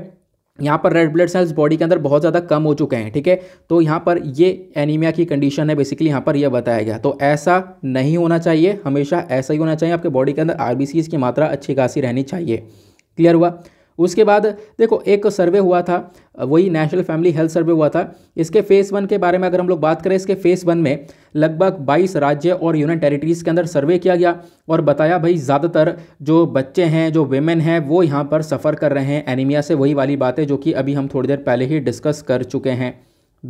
Speaker 1: यहाँ पर रेड ब्लड सेल्स बॉडी के अंदर बहुत ज़्यादा कम हो चुके हैं ठीक है तो यहाँ पर ये एनीमिया की कंडीशन है बेसिकली यहाँ पर यह बताया गया तो ऐसा नहीं होना चाहिए हमेशा ऐसा ही होना चाहिए आपके बॉडी के अंदर आर की मात्रा अच्छी खासी रहनी चाहिए क्लियर हुआ उसके बाद देखो एक सर्वे हुआ था वही नेशनल फैमिली हेल्थ सर्वे हुआ था इसके फेज़ वन के बारे में अगर हम लोग बात करें इसके फेज़ वन में लगभग 22 राज्य और यूनियन टेरिटरीज़ के अंदर सर्वे किया गया और बताया भाई ज़्यादातर जो बच्चे हैं जो वेमेन हैं वो यहाँ पर सफ़र कर रहे हैं एनीमिया से वही वाली बात है जो कि अभी हम थोड़ी देर पहले ही डिस्कस कर चुके हैं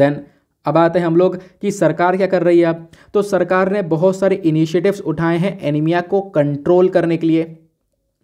Speaker 1: देन अब आते हैं हम लोग कि सरकार क्या कर रही है अब तो सरकार ने बहुत सारे इनिशिएटिव्स उठाए हैं एनीमिया को कंट्रोल करने के लिए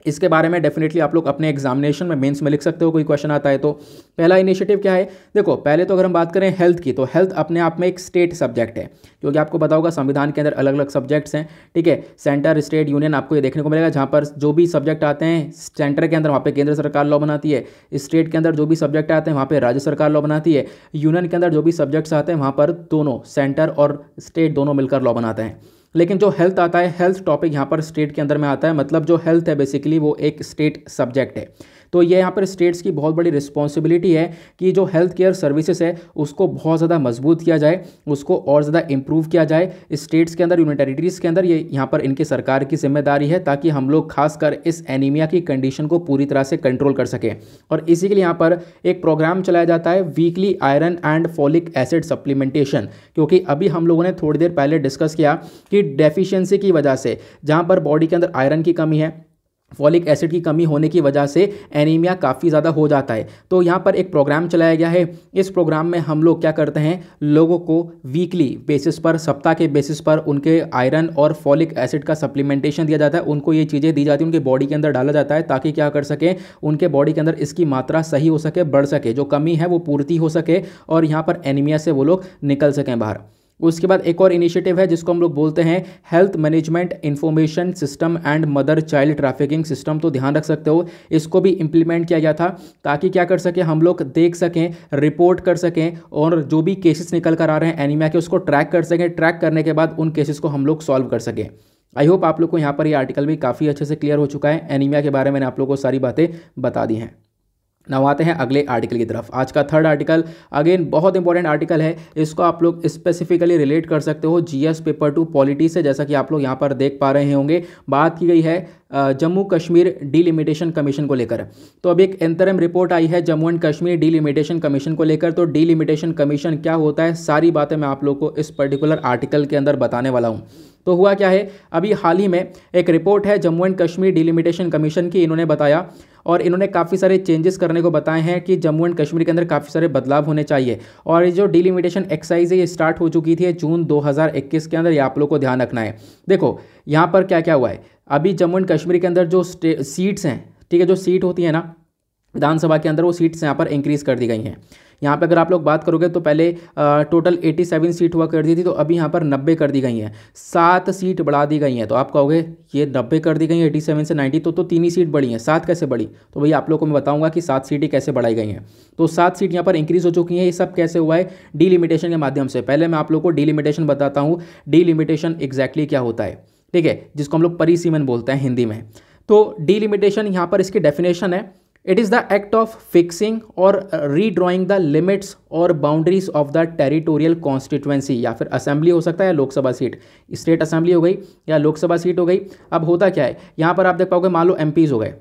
Speaker 1: इसके बारे में डेफिनेटली आप लोग अपने एग्जामिनेशन में मेंस में लिख सकते हो कोई क्वेश्चन आता है तो पहला इनिशिएटिव क्या है देखो पहले तो अगर हम बात करें हेल्थ की तो हेल्थ अपने आप में एक स्टेट सब्जेक्ट है क्योंकि आपको बताओ संविधान के अंदर अलग अलग सब्जेक्ट्स हैं ठीक है सेंटर स्टेट यूनियन आपको ये देखने को मिलेगा जहाँ पर जो भी सब्जेक्ट आते हैं सेंटर के अंदर वहाँ पर केंद्र सरकार लॉ बनाती है स्टेट के अंदर जो भी सब्जेक्ट आते हैं वहाँ पर राज्य सरकार लॉ बनाती है यूनियन के अंदर जो भी सब्जेक्ट्स आते हैं वहाँ पर दोनों सेंटर और स्टेट दोनों मिलकर लॉ बनाते हैं लेकिन जो हेल्थ आता है हेल्थ टॉपिक यहाँ पर स्टेट के अंदर में आता है मतलब जो हेल्थ है बेसिकली वो एक स्टेट सब्जेक्ट है तो ये यहाँ पर स्टेट्स की बहुत बड़ी रिस्पॉन्सिबिलिटी है कि जो हेल्थ केयर सर्विसेज है उसको बहुत ज़्यादा मजबूत किया जाए उसको और ज़्यादा इम्प्रूव किया जाए स्टेट्स के अंदर यूनियन टेरिटरीज़ के अंदर ये यहाँ पर इनकी सरकार की जिम्मेदारी है ताकि हम लोग खासकर इस एनीमिया की कंडीशन को पूरी तरह से कंट्रोल कर सकें और इसी के लिए यहाँ पर एक प्रोग्राम चलाया जाता है weekly iron and folic acid supplementation क्योंकि अभी हम लोगों ने थोड़ी देर पहले डिस्कस किया कि डेफिशिएंसी की वजह से जहाँ पर बॉडी के अंदर आयरन की कमी है फॉलिक एसिड की कमी होने की वजह से एनीमिया काफ़ी ज़्यादा हो जाता है तो यहाँ पर एक प्रोग्राम चलाया गया है इस प्रोग्राम में हम लोग क्या करते हैं लोगों को वीकली बेसिस पर सप्ताह के बेसिस पर उनके आयरन और फॉलिक एसिड का सप्लीमेंटेशन दिया जाता है उनको ये चीज़ें दी जाती हैं उनके बॉडी के अंदर डाला जाता है ताकि क्या कर सकें उनके बॉडी के अंदर इसकी मात्रा सही हो सके बढ़ सके जो कमी है वो पूर्ति हो सके और यहाँ पर एनीमिया से वो लोग निकल सकें बाहर उसके बाद एक और इनिशिएटिव है जिसको हम लोग बोलते हैं health management information system and mother child trafficking system तो ध्यान रख सकते हो इसको भी इम्प्लीमेंट किया गया था ताकि क्या कर सकें हम लोग देख सकें रिपोर्ट कर सकें और जो भी केसेस निकल कर आ रहे हैं एनीमिया के उसको ट्रैक कर सकें ट्रैक करने के बाद उन केसेस को हम लोग सॉल्व कर सकें आई होप आप लोग को यहाँ पर ये आर्टिकल भी काफ़ी अच्छे से क्लियर हो चुका है एनीमिया के बारे में मैंने आप लोग को सारी बातें बता दी हैं now आते हैं अगले आर्टिकल की तरफ आज का थर्ड आर्टिकल अगेन बहुत इंपॉर्टेंट आर्टिकल है इसको आप लोग स्पेसिफिकली रिलेट कर सकते हो जीएस पेपर टू पॉलिटी से जैसा कि आप लोग यहाँ पर देख पा रहे होंगे बात की गई है जम्मू कश्मीर डीलिमिटेशन कमीशन को लेकर तो अब एक एंतरम रिपोर्ट आई है Jammu and Kashmir delimitation commission को लेकर तो डीलिमिटेशन कमीशन क्या होता है सारी बातें मैं आप लोग को इस पर्टिकुलर आर्टिकल के अंदर बताने वाला हूँ तो हुआ क्या है अभी हाल ही में एक रिपोर्ट है Jammu and Kashmir delimitation commission की इन्होंने बताया और इन्होंने काफ़ी सारे चेंजेस करने को बताए हैं कि जम्मू एंड कश्मीर के अंदर काफ़ी सारे बदलाव होने चाहिए और ये जो डिलिमिटेशन एक्सरसाइज है ये स्टार्ट हो चुकी थी जून दो के अंदर ये आप लोग को ध्यान रखना है देखो यहाँ पर क्या क्या हुआ है अभी जम्मू एंड कश्मीर के अंदर जो सीट्स हैं ठीक है जो सीट होती है ना विधानसभा के अंदर वो सीट्स यहाँ पर इंक्रीज़ कर दी गई हैं यहाँ पर अगर आप लोग बात करोगे तो पहले टोटल एटी सेवन सीट हुआ कर दी थी तो अभी यहाँ पर नब्बे कर दी गई हैं सात सीट बढ़ा दी गई हैं तो आप कहोगे ये नब्बे कर दी गई हैं एटी सेवन से नाइन्टी तो तो तीन ही सीट बढ़ी हैं सात कैसे बढ़ी तो भैया आप लोग को मैं बताऊंगा कि सात सीटें कैसे बढ़ाई गई हैं तो सात सीट यहाँ पर इंक्रीज़ हो चुकी हैं ये सब कैसे हुआ है डीलिमिटेशन के माध्यम से पहले मैं आप लोग को डीलिमिटेशन बताता हूँ डीलिमिटेशन एग्जैक्टली क्या होता है ठीक है जिसको हम लोग परिसीमन बोलते हैं हिंदी में तो डीलिमिटेशन यहाँ पर इसकी डेफिनेशन है it is the act of fixing और रीड्रॉइंग द लिमिट्स और boundaries of the territorial constituency या फिर असेंबली हो सकता है लोकसभा सीट स्टेट असेंबली हो गई या लोकसभा सीट हो गई अब होता क्या है यहाँ पर आप देख पाओगे मान लो एम हो गए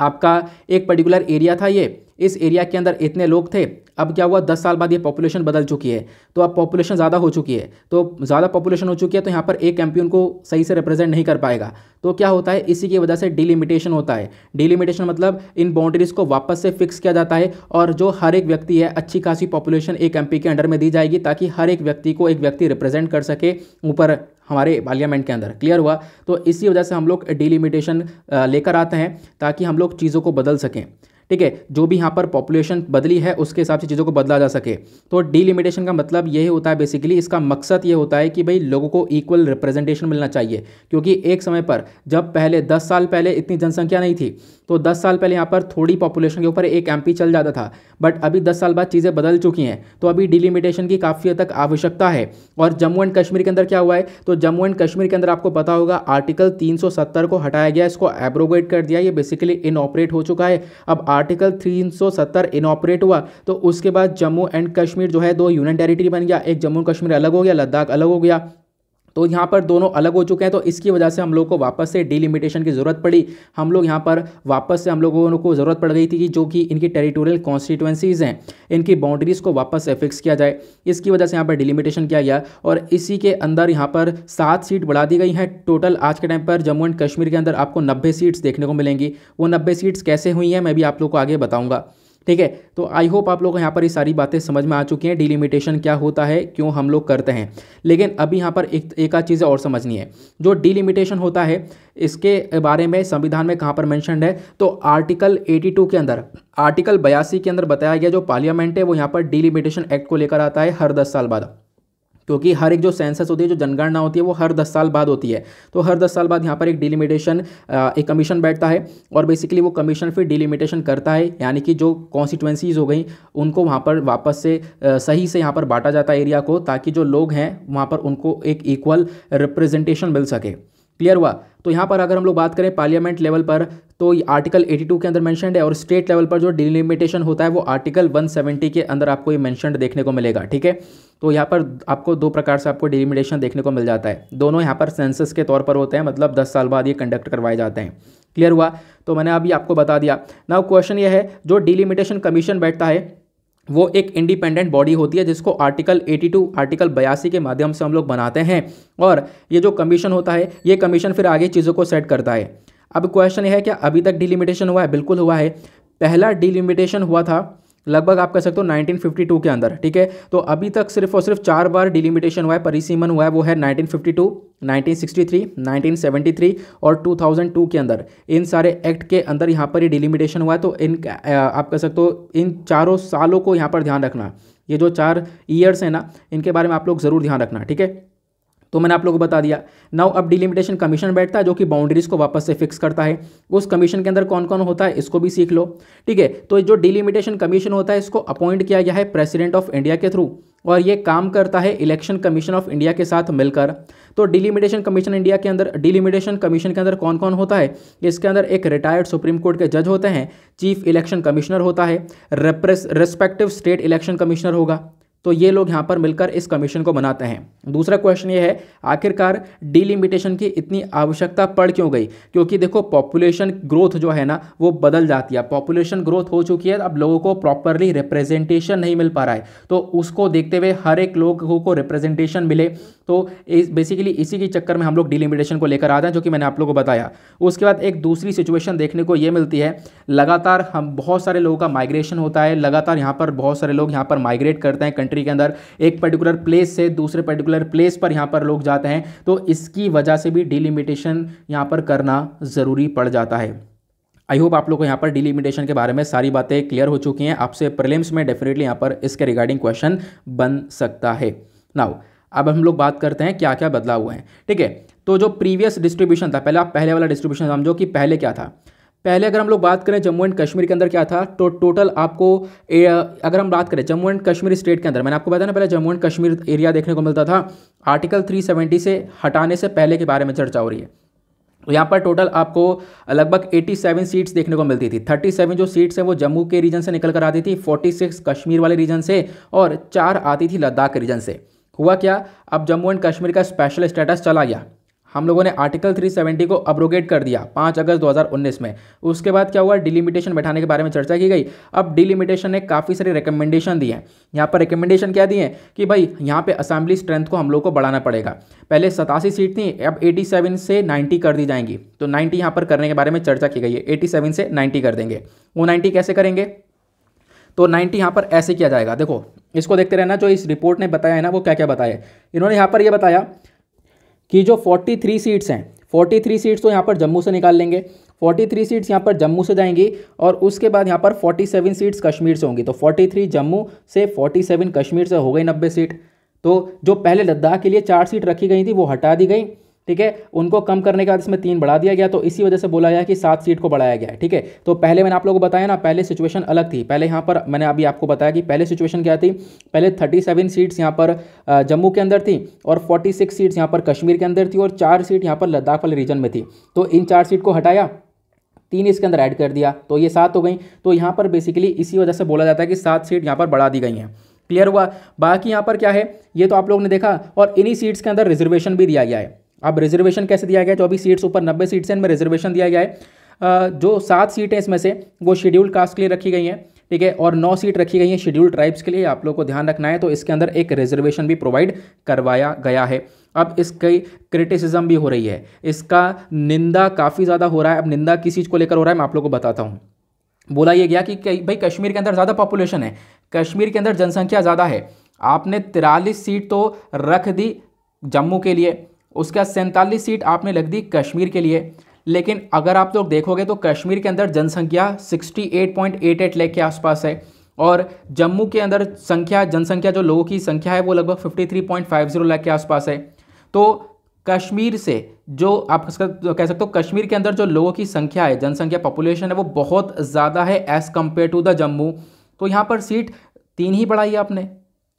Speaker 1: आपका एक पर्टिकुलर एरिया था ये इस एरिया के अंदर इतने लोग थे अब क्या हुआ दस साल बाद ये पॉपुलेशन बदल चुकी है तो अब पॉपुलेशन ज़्यादा हो चुकी है तो ज़्यादा पॉपुलेशन हो चुकी है तो यहाँ पर एक एम उनको सही से रिप्रेजेंट नहीं कर पाएगा तो क्या होता है इसी की वजह से डिलिमिटेशन होता है डिलिमिटेशन मतलब इन बाउंड्रीज़ को वापस से फिक्स किया जाता है और जो हर एक व्यक्ति है अच्छी खासी पॉपुलेशन एक एम के अंडर में दी जाएगी ताकि हर एक व्यक्ति को एक व्यक्ति रिप्रेजेंट कर सके ऊपर हमारे पार्लियामेंट के अंदर क्लियर हुआ तो इसी वजह से हम लोग डिलिमिटेशन लेकर आते हैं ताकि हम लोग चीज़ों को बदल सकें ठीक है जो भी यहाँ पर पॉपुलेशन बदली है उसके हिसाब से चीज़ों को बदला जा सके तो डिलिमिटेशन का मतलब यही होता है बेसिकली इसका मकसद ये होता है कि भाई लोगों को इक्वल रिप्रेजेंटेशन मिलना चाहिए क्योंकि एक समय पर जब पहले दस साल पहले इतनी जनसंख्या नहीं थी तो दस साल पहले यहाँ पर थोड़ी पॉपुलेशन के ऊपर एक एम चल जाता था बट अभी दस साल बाद चीज़ें बदल चुकी हैं तो अभी डिलिमिटेशन की काफ़ी हद तक आवश्यकता है और जम्मू एंड कश्मीर के अंदर क्या हुआ है तो जम्मू एंड कश्मीर के अंदर आपको पता होगा आर्टिकल 370 को हटाया गया इसको एब्रोगेट कर दिया ये बेसिकली इनऑपरेट हो चुका है अब आर आर्टिकल 370 इनऑपरेट हुआ तो उसके बाद जम्मू एंड कश्मीर जो है दो यूनियन टेरिटरी बन गया एक जम्मू कश्मीर अलग हो गया लद्दाख अलग हो गया तो यहाँ पर दोनों अलग हो चुके हैं तो इसकी वजह से हम लोग को वापस से डिलिमिटेशन की ज़रूरत पड़ी हम लोग यहाँ पर वापस से हम लोगों को ज़रूरत पड़ गई थी कि जो कि इनकी टेरिटोरियल कॉन्स्टिट्यूंसीज़ हैं इनकी बाउंड्रीज़ को वापस से फिक्स किया जाए इसकी वजह से यहाँ पर डिलिमिटेशन किया गया और इसी के अंदर यहाँ पर सात सीट बढ़ा दी गई हैं टोटल आज के टाइम पर जम्मू एंड कश्मीर के अंदर आपको नब्बे सीट्स देखने को मिलेंगी वो नब्बे सीट्स कैसे हुई हैं मैं भी आप लोग को आगे बताऊँगा ठीक है तो आई होप आप लोग यहाँ पर ये सारी बातें समझ में आ चुकी हैं डिलिमिटेशन क्या होता है क्यों हम लोग करते हैं लेकिन अभी यहाँ पर एक एक आध चीज़ें और समझनी है जो डिलिमिटेशन होता है इसके बारे में संविधान में कहाँ पर मैंशन है तो आर्टिकल 82 के अंदर आर्टिकल बयासी के अंदर बताया गया जो पार्लियामेंट है वो यहाँ पर डिलिमिटेशन एक्ट को लेकर आता है हर दस साल बाद क्योंकि हर एक जो सेंसस होती है जो जनगणना होती है वो हर दस साल बाद होती है तो हर दस साल बाद यहाँ पर एक डिलिमिटेशन एक कमीशन बैठता है और बेसिकली वो कमीशन फिर डिलिमिटेशन करता है यानी कि जो कॉन्स्टिट्यूंसीज हो गई उनको वहाँ पर वापस से सही से यहाँ पर बांटा जाता है एरिया को ताकि जो लोग हैं वहाँ पर उनको एक इक्वल रिप्रेजेंटेशन मिल सके क्लियर हुआ तो यहाँ पर अगर हम लोग बात करें पार्लियामेंट लेवल पर तो आर्टिकल 82 के अंदर मैंशन है और स्टेट लेवल पर जो डिलिमिटेशन होता है वो आर्टिकल 170 के अंदर आपको ये मैंशनड देखने को मिलेगा ठीक है तो यहाँ पर आपको दो प्रकार से आपको डिलिमिटेशन देखने को मिल जाता है दोनों यहाँ पर सेंसस के तौर पर होते हैं मतलब दस साल बाद ये कंडक्ट करवाए जाते हैं क्लियर हुआ तो मैंने अभी आपको बता दिया नाउ क्वेश्चन ये है जो डिलिमिटेशन कमीशन बैठता है वो एक इंडिपेंडेंट बॉडी होती है जिसको आर्टिकल 82 आर्टिकल बयासी के माध्यम से हम लोग बनाते हैं और ये जो कमीशन होता है ये कमीशन फिर आगे चीज़ों को सेट करता है अब क्वेश्चन ये है क्या अभी तक डिलिमिटेशन हुआ है बिल्कुल हुआ है पहला डिलिमिटेशन हुआ था लगभग आप कह सकते हो 1952 के अंदर ठीक है तो अभी तक सिर्फ और सिर्फ चार बार डिलिमिटेशन हुआ है परिसीमन हुआ है वो है 1952, 1963, 1973 और 2002 के अंदर इन सारे एक्ट के अंदर यहाँ पर ये डिलिमिटेशन हुआ है तो इन आप कह सकते हो इन चारों सालों को यहाँ पर ध्यान रखना ये जो चार ईयर्स हैं ना इनके बारे में आप लोग ज़रूर ध्यान रखना ठीक है तो मैंने आप लोगों को बता दिया नाउ अब डिलिमिटेशन कमीशन बैठता है जो कि बाउंड्रीज को वापस से फिक्स करता है उस कमीशन के अंदर कौन कौन होता है इसको भी सीख लो ठीक है तो जो डिलिमिटेशन कमीशन होता है इसको अपॉइंट किया गया है प्रेसिडेंट ऑफ इंडिया के थ्रू और ये काम करता है इलेक्शन कमीशन ऑफ इंडिया के साथ मिलकर तो डिलिमिटेशन कमीशन इंडिया के अंदर डिलिमिटेशन कमीशन के अंदर कौन कौन होता है इसके अंदर एक रिटायर्ड सुप्रीम कोर्ट के जज होते हैं चीफ इलेक्शन कमिश्नर होता है रेस्पेक्टिव स्टेट इलेक्शन कमिश्नर होगा तो ये लोग यहाँ पर मिलकर इस कमीशन को बनाते हैं दूसरा क्वेश्चन ये है आखिरकार डिलिमिटेशन की इतनी आवश्यकता पड़ क्यों गई क्योंकि देखो पॉपुलेशन ग्रोथ जो है ना वो बदल जाती है पॉपुलेशन ग्रोथ हो चुकी है अब लोगों को प्रॉपरली रिप्रेजेंटेशन नहीं मिल पा रहा है तो उसको देखते हुए हर एक लोगों को रिप्रेजेंटेशन मिले तो इस बेसिकली इसी के चक्कर में हम लोग डिलिमिटेशन को लेकर आते हैं जो कि मैंने आप लोगों को बताया उसके बाद एक दूसरी सिचुएशन देखने को ये मिलती है लगातार हम बहुत सारे लोगों का माइग्रेशन होता है लगातार यहाँ पर बहुत सारे लोग यहाँ पर माइग्रेट करते हैं कंट्री के अंदर एक पर्टिकुलर प्लेस से दूसरे पर्टिकुलर प्लेस पर यहाँ पर लोग जाते हैं तो इसकी वजह से भी डिलिमिटेशन यहाँ पर करना ज़रूरी पड़ जाता है आई होप आप लोग को यहाँ पर डिलिमिटेशन के बारे में सारी बातें क्लियर हो चुकी हैं आपसे प्रिलिम्स में डेफिनेटली यहाँ पर इसके रिगार्डिंग क्वेश्चन बन सकता है नाउ अब हम लोग बात करते हैं क्या क्या बदलाव हुए हैं ठीक है तो जो प्रीवियस डिस्ट्रीब्यूशन था पहले आप पहले वाला डिस्ट्रीब्यूशन समझो कि पहले क्या था पहले अगर हम लोग बात करें जम्मू एंड कश्मीर के अंदर क्या था तो टोटल आपको ए, अगर हम बात करें जम्मू एंड कश्मीर स्टेट के अंदर मैंने आपको बताया ना पहले जम्मू एंड कश्मीर एरिया देखने को मिलता था आर्टिकल 370 से हटाने से पहले के बारे में चर्चा हो रही है तो यहाँ पर टोटल आपको लगभग 87 सीट्स देखने को मिलती थी 37 जो सीट्स हैं वो जम्मू के रीजन से निकल कर आती थी 46 कश्मीर वाले रीजन से और चार आती थी लद्दाख के रीजन से हुआ क्या अब जम्मू एंड कश्मीर का स्पेशल स्टेटस चला गया हम लोगों ने आर्टिकल 370 को अब्रोगेट कर दिया 5 अगस्त 2019 में उसके बाद क्या हुआ डिलिमिटेशन बैठाने के बारे में चर्चा की गई अब डिलिमिटेशन ने काफ़ी सारे रिकमेंडेशन दिए हैं यहाँ पर रिकमेंडेशन क्या दिए कि भाई यहाँ पे असेंबली स्ट्रेंथ को हम लोग को बढ़ाना पड़ेगा पहले सतासी सीट थी अब एटी से नाइन्टी कर दी जाएंगी तो नाइन्टी यहाँ पर करने के बारे में चर्चा की गई है एटी से नाइन्टी कर देंगे वो नाइन्टी कैसे करेंगे तो नाइन्टी यहाँ पर ऐसे किया जाएगा देखो इसको देखते रहना जो इस रिपोर्ट ने बताया है ना वो क्या क्या बताया इन्होंने यहाँ पर यह बताया कि जो 43 सीट्स हैं 43 सीट्स तो यहाँ पर जम्मू से निकाल लेंगे 43 सीट्स यहाँ पर जम्मू से जाएंगी और उसके बाद यहाँ पर 47 सीट्स कश्मीर से होंगी तो 43 जम्मू से 47 कश्मीर से हो गई नब्बे सीट तो जो पहले लद्दाख के लिए चार सीट रखी गई थी वो हटा दी गई ठीक है उनको कम करने के बाद इसमें तीन बढ़ा दिया गया तो इसी वजह से बोला गया कि सात सीट को बढ़ाया गया ठीक है तो पहले मैंने आप लोगों को बताया ना पहले सिचुएशन अलग थी पहले यहाँ पर मैंने अभी आपको बताया कि पहले सिचुएशन क्या थी पहले थर्टी सेवन सीट्स यहाँ पर जम्मू के अंदर थी और फोर्टी सिक्स सीट्स यहाँ पर कश्मीर के अंदर थी और चार सीट यहाँ पर लद्दाख वाले रीजन में थी तो इन चार सीट को हटाया तीन इसके अंदर ऐड कर दिया तो ये सात हो गई तो यहाँ पर बेसिकली इसी वजह से बोला जाता है कि सात सीट यहाँ पर बढ़ा दी गई हैं क्लियर हुआ बाकी यहाँ पर क्या है ये तो आप लोगों ने देखा और इन्हीं सीट्स के अंदर रिजर्वेशन भी दिया गया है अब रिजर्वेशन कैसे दिया गया चौबीस सीट्स ऊपर नब्बे सीट्स हैं इनमें रिजर्वेशन दिया गया है जो सात सीटें इसमें से वो शेड्यूल कास्ट के लिए रखी गई हैं ठीक है और नौ सीट रखी गई हैं शेड्यूल ट्राइब्स के लिए आप लोग को ध्यान रखना है तो इसके अंदर एक रिजर्वेशन भी प्रोवाइड करवाया गया है अब इसकी क्रिटिसिज्म भी हो रही है इसका निंदा काफ़ी ज़्यादा हो रहा है अब निंदा किस चीज़ को लेकर हो रहा है मैं आप लोग को बताता हूँ बोला यह गया कि भाई कश्मीर के अंदर ज़्यादा पॉपुलेशन है कश्मीर के अंदर जनसंख्या ज़्यादा है आपने तिरालीस सीट तो रख दी जम्मू के लिए उसके बाद सैंतालीस सीट आपने लग दी कश्मीर के लिए लेकिन अगर आप लोग तो देखोगे तो कश्मीर के अंदर जनसंख्या 68.88 लाख के आसपास है और जम्मू के अंदर संख्या जनसंख्या जो लोगों की संख्या है वो लगभग 53.50 लाख के आसपास है तो कश्मीर से जो आप कह सकते हो कश्मीर के अंदर जो लोगों की संख्या है जनसंख्या पॉपुलेशन है वो बहुत ज़्यादा है as compare to the Jammu तो यहाँ पर सीट तीन ही बढ़ाई आपने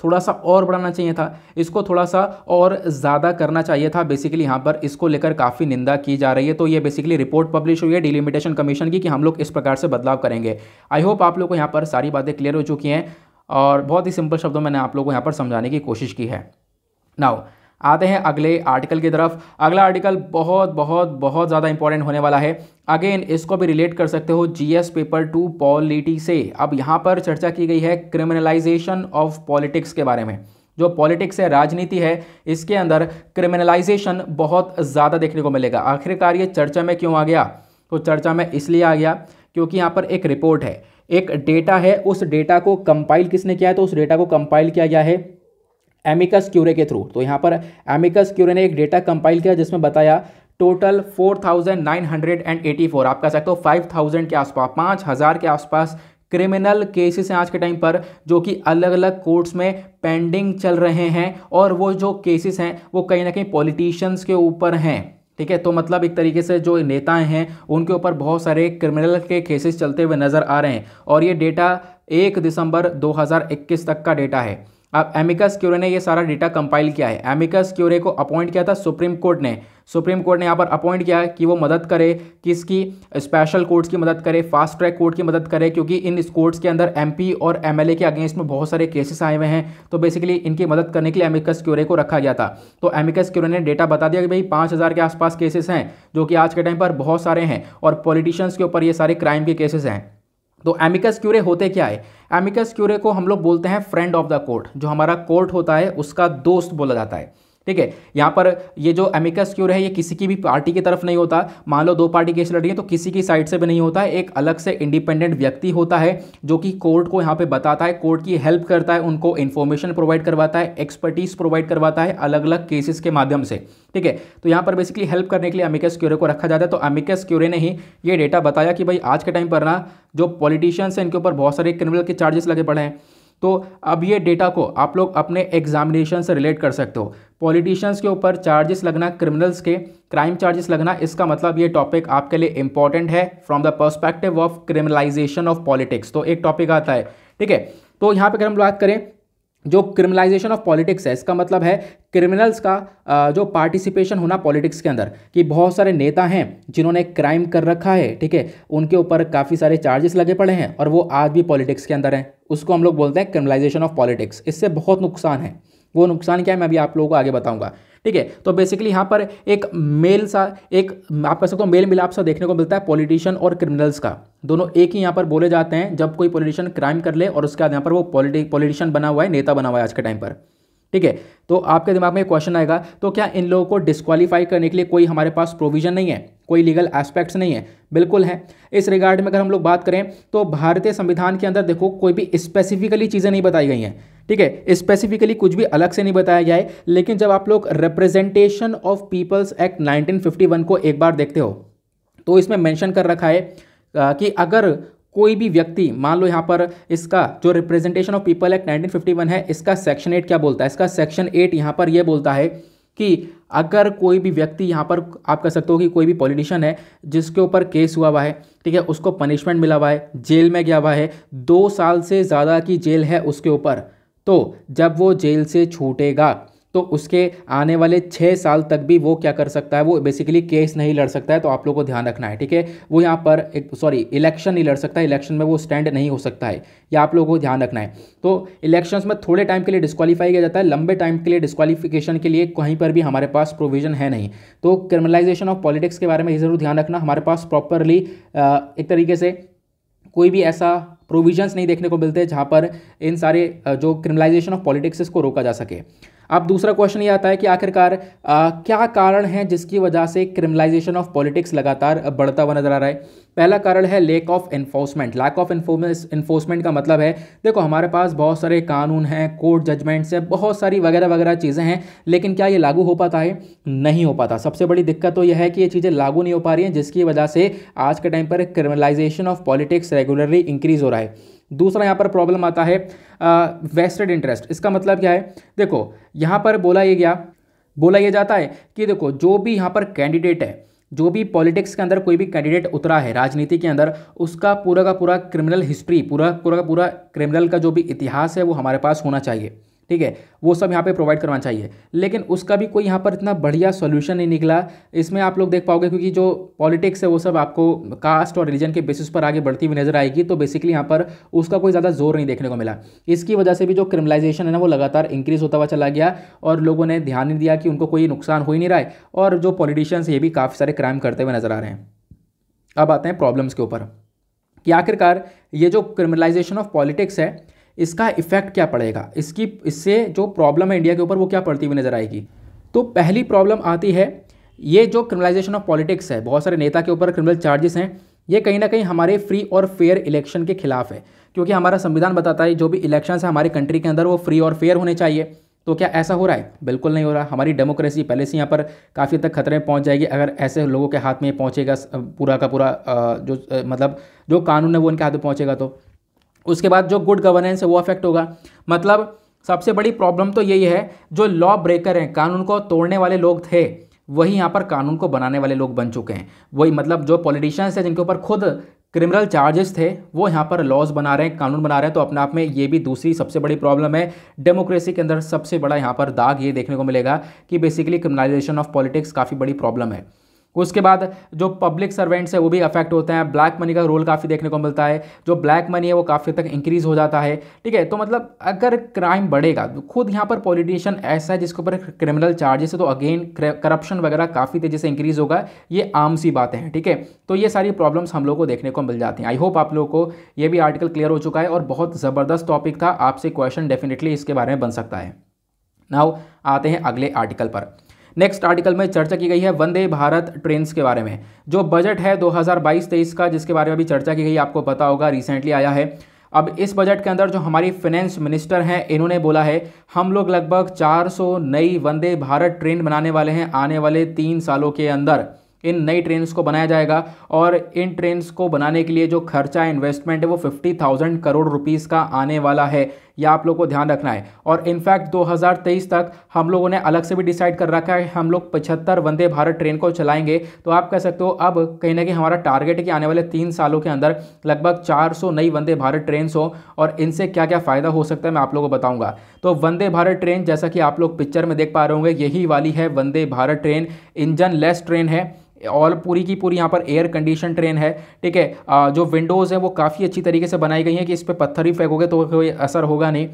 Speaker 1: थोड़ा सा और बढ़ाना चाहिए था इसको थोड़ा सा और ज़्यादा करना चाहिए था बेसिकली यहाँ पर इसको लेकर काफ़ी निंदा की जा रही है तो ये बेसिकली रिपोर्ट पब्लिश हुई है डिलिमिटेशन कमीशन की कि हम लोग इस प्रकार से बदलाव करेंगे आई होप आप लोग को यहाँ पर सारी बातें क्लियर हो चुकी हैं और बहुत ही सिंपल शब्दों मैंने आप लोग को यहाँ पर समझाने की कोशिश की है नाउ आते हैं अगले आर्टिकल की तरफ अगला आर्टिकल बहुत बहुत बहुत ज़्यादा इंपॉर्टेंट होने वाला है अगेन इसको भी रिलेट कर सकते हो जीएस पेपर टू पॉलिटी से अब यहाँ पर चर्चा की गई है क्रिमिनलाइजेशन ऑफ पॉलिटिक्स के बारे में जो पॉलिटिक्स है राजनीति है इसके अंदर क्रिमिनलाइजेशन बहुत ज़्यादा देखने को मिलेगा आखिरकार ये चर्चा में क्यों आ गया तो चर्चा में इसलिए आ गया क्योंकि यहाँ पर एक रिपोर्ट है एक डेटा है उस डेटा को कंपाइल किसने किया है तो उस डेटा को कंपाइल किया गया है एमिकस क्यूरे के थ्रू तो यहाँ पर एमिकस क्यूरे ने एक डेटा कंपाइल किया जिसमें बताया टोटल 4,984 आप कह सकते हो 5,000 के आसपास 5,000 के आसपास क्रिमिनल केसेस हैं आज के टाइम पर जो कि अलग अलग कोर्ट्स में पेंडिंग चल रहे हैं और वो जो केसेस हैं वो कहीं ना कहीं पॉलिटिशियंस के ऊपर हैं ठीक है तो मतलब एक तरीके से जो नेताएं हैं उनके ऊपर बहुत सारे क्रिमिनल के केसेस चलते हुए नज़र आ रहे हैं और ये डेटा एक दिसंबर 2021 तक का डेटा है अब एमिकस क्यूरे ने ये सारा डेटा कंपाइल किया है एमिकस क्यूरे को अपॉइंट किया था सुप्रीम कोर्ट ने सुप्रीम कोर्ट ने यहाँ पर अपॉइंट किया है कि वो मदद करे किसकी स्पेशल कोर्ट्स की मदद करे फास्ट ट्रैक कोर्ट की मदद करे क्योंकि इन कोर्ट्स के अंदर एमपी और एमएलए के अगेंस्ट में बहुत सारे केसेस आए हुए हैं तो बेसिकली इनकी मदद करने के लिए एमिकस क्यूरे को रखा गया था तो एमिकस क्यूरे ने डेटा बता दिया कि भाई पाँच के आसपास केसेस हैं जो कि आज के टाइम पर बहुत सारे हैं और पॉलिटिशियंस के ऊपर ये सारे क्राइम के केसेस हैं तो एमिकस क्यूरे होते क्या है एमिकस क्यूरे को हम लोग बोलते हैं फ्रेंड ऑफ द कोर्ट जो हमारा कोर्ट होता है उसका दोस्त बोला जाता है ठीक है यहाँ पर ये जो एमिकस क्यूर है ये किसी की भी पार्टी की तरफ नहीं होता मान लो दो पार्टी केस लड़ रही है तो किसी की साइड से भी नहीं होता है एक अलग से इंडिपेंडेंट व्यक्ति होता है जो कि कोर्ट को यहाँ पे बताता है कोर्ट की हेल्प करता है उनको इन्फॉर्मेशन प्रोवाइड करवाता है एक्सपर्टीज प्रोवाइड करवाता है अलग अलग केसेस के माध्यम से ठीक है तो यहाँ पर बेसिकली हेल्प करने के लिए अमिकस क्यूरे को रखा जाता है तो अमिकस क्यूरे ने ही ये डेटा बताया कि भाई आज के टाइम पर ना जो पॉलिटिशियंस हैं इनके ऊपर बहुत सारे क्रिमिनल के चार्जेस लगे पड़े हैं तो अब ये डेटा को आप लोग अपने एग्जामिनेशन से रिलेट कर सकते हो पॉलिटिशियंस के ऊपर चार्जेस लगना क्रिमिनल्स के क्राइम चार्जेस लगना इसका मतलब ये टॉपिक आपके लिए इंपॉर्टेंट है from the perspective of criminalisation of politics तो एक टॉपिक आता है ठीक है तो यहाँ पर अगर हम बात करें जो क्रिमिनलाइजेशन ऑफ पॉलिटिक्स है इसका मतलब है क्रिमिनल्स का जो पार्टिसिपेशन होना पॉलिटिक्स के अंदर कि बहुत सारे नेता हैं जिन्होंने क्राइम कर रखा है ठीक है उनके ऊपर काफ़ी सारे चार्जेस लगे पड़े हैं और वो आज भी पॉलिटिक्स के अंदर हैं उसको हम लोग बोलते हैं क्रिमिनलाइजेशन ऑफ पॉलिटिक्स इससे बहुत नुकसान है वो नुकसान क्या है मैं अभी आप लोगों को आगे बताऊँगा ठीक है तो बेसिकली यहाँ पर एक मेल सा एक आप कह सकते हो मेल मिलाप सा देखने को मिलता है पॉलिटिशियन और क्रिमिनल्स का दोनों एक ही यहाँ पर बोले जाते हैं जब कोई पॉलिटिशियन क्राइम कर ले और उसके बाद यहाँ पर वो पॉलिटिशियन बना हुआ है नेता बना हुआ है आज के टाइम पर ठीक है तो आपके दिमाग में क्वेश्चन आएगा तो क्या इन लोगों को डिस्qualify करने के लिए कोई हमारे पास प्रोविजन नहीं है कोई लीगल एस्पेक्ट्स नहीं है बिल्कुल है इस रिगार्ड में अगर हम लोग बात करें तो भारतीय संविधान के अंदर देखो कोई भी स्पेसिफिकली चीज़ें नहीं बताई गई हैं ठीक है स्पेसिफिकली कुछ भी अलग से नहीं बताया गया है लेकिन जब आप लोग रिप्रेजेंटेशन ऑफ पीपल्स एक्ट 1951 को एक बार देखते हो तो इसमें मेंशन कर रखा है कि अगर कोई भी व्यक्ति मान लो यहाँ पर इसका जो रिप्रेजेंटेशन ऑफ पीपल एक्ट 1951 है इसका सेक्शन एट क्या बोलता है इसका सेक्शन एट यहाँ पर यह बोलता है कि अगर कोई भी व्यक्ति यहाँ पर आप कह सकते हो कि कोई भी पॉलिटिशियन है जिसके ऊपर केस हुआ हुआ है ठीक है उसको पनिशमेंट मिला हुआ है जेल में गया हुआ है दो साल से ज़्यादा की जेल है उसके ऊपर तो जब वो जेल से छूटेगा तो उसके आने वाले छः साल तक भी वो क्या कर सकता है वो बेसिकली केस नहीं लड़ सकता है तो आप लोगों को ध्यान रखना है ठीक है वो यहाँ पर एक सॉरी इलेक्शन नहीं लड़ सकता इलेक्शन में वो स्टैंड नहीं हो सकता है ये आप लोगों को ध्यान रखना है तो इलेक्शंस में थोड़े टाइम के लिए डिस्कालीफाई किया जाता है लंबे टाइम के लिए डिस्कालीफिकेशन के लिए कहीं पर भी हमारे पास प्रोविजन है नहीं तो क्रिमिनलाइजेशन ऑफ पॉलिटिक्स के बारे में ये ज़रूर ध्यान रखना हमारे पास प्रॉपरली एक तरीके से कोई भी ऐसा प्रोविजंस नहीं देखने को मिलते जहाँ पर इन सारे जो क्रिमिनलाइजेशन ऑफ पॉलिटिक्स इसको रोका जा सके अब दूसरा क्वेश्चन ये आता है कि आखिरकार क्या कारण है जिसकी वजह से क्रिमिनलाइजेशन ऑफ पॉलिटिक्स लगातार बढ़ता हुआ नजर आ रहा है पहला कारण है lack of enforcement lack of enforcement का मतलब है देखो हमारे पास बहुत सारे कानून हैं कोर्ट जजमेंट्स हैं बहुत सारी वगैरह वगैरह चीज़ें हैं लेकिन क्या ये लागू हो पाता है नहीं हो पाता सबसे बड़ी दिक्कत तो यह है कि ये चीज़ें लागू नहीं हो पा रही हैं जिसकी वजह से आज के टाइम पर criminalisation of politics regularly increase हो रहा है दूसरा यहाँ पर प्रॉब्लम आता है वेस्टेड इंटरेस्ट इसका मतलब क्या है देखो यहाँ पर बोला ये गया बोला ये जाता है कि देखो जो भी यहाँ पर कैंडिडेट है जो भी पॉलिटिक्स के अंदर कोई भी कैंडिडेट उतरा है राजनीति के अंदर उसका पूरा का पूरा क्रिमिनल हिस्ट्री पूरा पूरा का पूरा क्रिमिनल का जो भी इतिहास है वो हमारे पास होना चाहिए ठीक है वो सब यहाँ पे प्रोवाइड करवाना चाहिए लेकिन उसका भी कोई यहाँ पर इतना बढ़िया सोल्यूशन नहीं निकला इसमें आप लोग देख पाओगे क्योंकि जो पॉलिटिक्स है वो सब आपको कास्ट और रिलीजन के बेसिस पर आगे बढ़ती हुई नजर आएगी तो बेसिकली यहाँ पर उसका कोई ज़्यादा जोर नहीं देखने को मिला इसकी वजह से भी जो क्रिमिलाइजेशन है ना वो लगातार इंक्रीज होता हुआ चला गया और लोगों ने ध्यान नहीं दिया कि उनको कोई नुकसान हो ही नहीं रहा है और जो पॉलिटिशियंस ये भी काफ़ी सारे क्राइम करते हुए नजर आ रहे हैं अब आते हैं प्रॉब्लम्स के ऊपर कि आखिरकार ये जो क्रिमिनलाइजेशन ऑफ पॉलिटिक्स है इसका इफेक्ट क्या पड़ेगा इसकी इससे जो प्रॉब्लम है इंडिया के ऊपर वो क्या पड़ती हुई नज़र आएगी तो पहली प्रॉब्लम आती है ये जो क्रिमिनलाइजेशन ऑफ पॉलिटिक्स है बहुत सारे नेता के ऊपर क्रिमिनल चार्जेस हैं ये कहीं ना कहीं हमारे फ्री और फेयर इलेक्शन के खिलाफ है क्योंकि हमारा संविधान बताता है जो भी इलेक्शन है हमारे कंट्री के अंदर वो फ्री और फेयर होने चाहिए तो क्या ऐसा हो रहा है बिल्कुल नहीं हो रहा हमारी डेमोक्रेसी पहले से यहाँ पर काफ़ी तक खतरे में पहुँच जाएगी अगर ऐसे लोगों के हाथ में पहुँचेगा पूरा का पूरा जो मतलब जो कानून है वो उनके हाथ में पहुँचेगा तो उसके बाद जो गुड गवर्नेंस है वो अफेक्ट होगा मतलब सबसे बड़ी प्रॉब्लम तो यही है जो लॉ ब्रेकर हैं कानून को तोड़ने वाले लोग थे वही यहाँ पर कानून को बनाने वाले लोग बन चुके हैं वही मतलब जो पॉलिटिशियंस हैं जिनके ऊपर खुद क्रिमिनल चार्जेस थे वो यहाँ पर लॉज बना रहे हैं कानून बना रहे हैं तो अपने आप में ये भी दूसरी सबसे बड़ी प्रॉब्लम है डेमोक्रेसी के अंदर सबसे बड़ा यहाँ पर दाग ये देखने को मिलेगा कि बेसिकली क्रिमिनलाइजेशन ऑफ पॉलिटिक्स काफ़ी बड़ी प्रॉब्लम है उसके बाद जो पब्लिक सर्वेंट्स है वो भी अफेक्ट होते हैं ब्लैक मनी का रोल काफ़ी देखने को मिलता है जो ब्लैक मनी है वो काफ़ी तक इंक्रीज़ हो जाता है ठीक है तो मतलब अगर क्राइम बढ़ेगा तो खुद यहाँ पर पॉलिटिशियन ऐसा है जिसके ऊपर क्रिमिनल चार्जेस है तो अगेन करप्शन वगैरह काफ़ी तेज़ी से इंक्रीज़ होगा ये आम सी बातें हैं ठीक है तो ये सारी प्रॉब्लम्स हम लोग को देखने को मिल जाती हैं आई होप आप लोग को ये भी आर्टिकल क्लियर हो चुका है और बहुत ज़बरदस्त टॉपिक था आपसे क्वेश्चन डेफिनेटली इसके बारे में बन सकता है नाउ आते हैं अगले आर्टिकल पर नेक्स्ट आर्टिकल में चर्चा की गई है वंदे भारत ट्रेन के बारे में जो बजट है 2022-23 का जिसके बारे में भी चर्चा की गई आपको पता होगा रिसेंटली आया है अब इस बजट के अंदर जो हमारी फाइनेंस मिनिस्टर हैं इन्होंने बोला है हम लोग लगभग 400 नई वंदे भारत ट्रेन बनाने वाले हैं आने वाले तीन सालों के अंदर इन नई ट्रेन्स को बनाया जाएगा और इन ट्रेन्स को बनाने के लिए जो खर्चा इन्वेस्टमेंट है वो फिफ्टी थाउजेंड करोड़ रुपीज़ का आने वाला है यह आप लोग को ध्यान रखना है और इनफैक्ट 2023 तक हम लोगों ने अलग से भी डिसाइड कर रखा है हम लोग पचहत्तर वंदे भारत ट्रेन को चलाएंगे तो आप कह सकते हो अब कहीं ना कहीं हमारा टारगेट है कि आने वाले तीन सालों के अंदर लगभग 400 नई वंदे भारत ट्रेन हो और इनसे क्या क्या फ़ायदा हो सकता है मैं आप लोगों को बताऊँगा तो वंदे भारत ट्रेन जैसा कि आप लोग पिक्चर में देख पा रहे होंगे यही वाली है Vande Bharat train engineless train है ऑल पूरी की पूरी यहाँ पर एयर कंडीशन ट्रेन है ठीक है जो विंडोज़ है वो काफ़ी अच्छी तरीके से बनाई गई हैं कि इस पर पत्थर ही फेंकोगे तो कोई असर होगा नहीं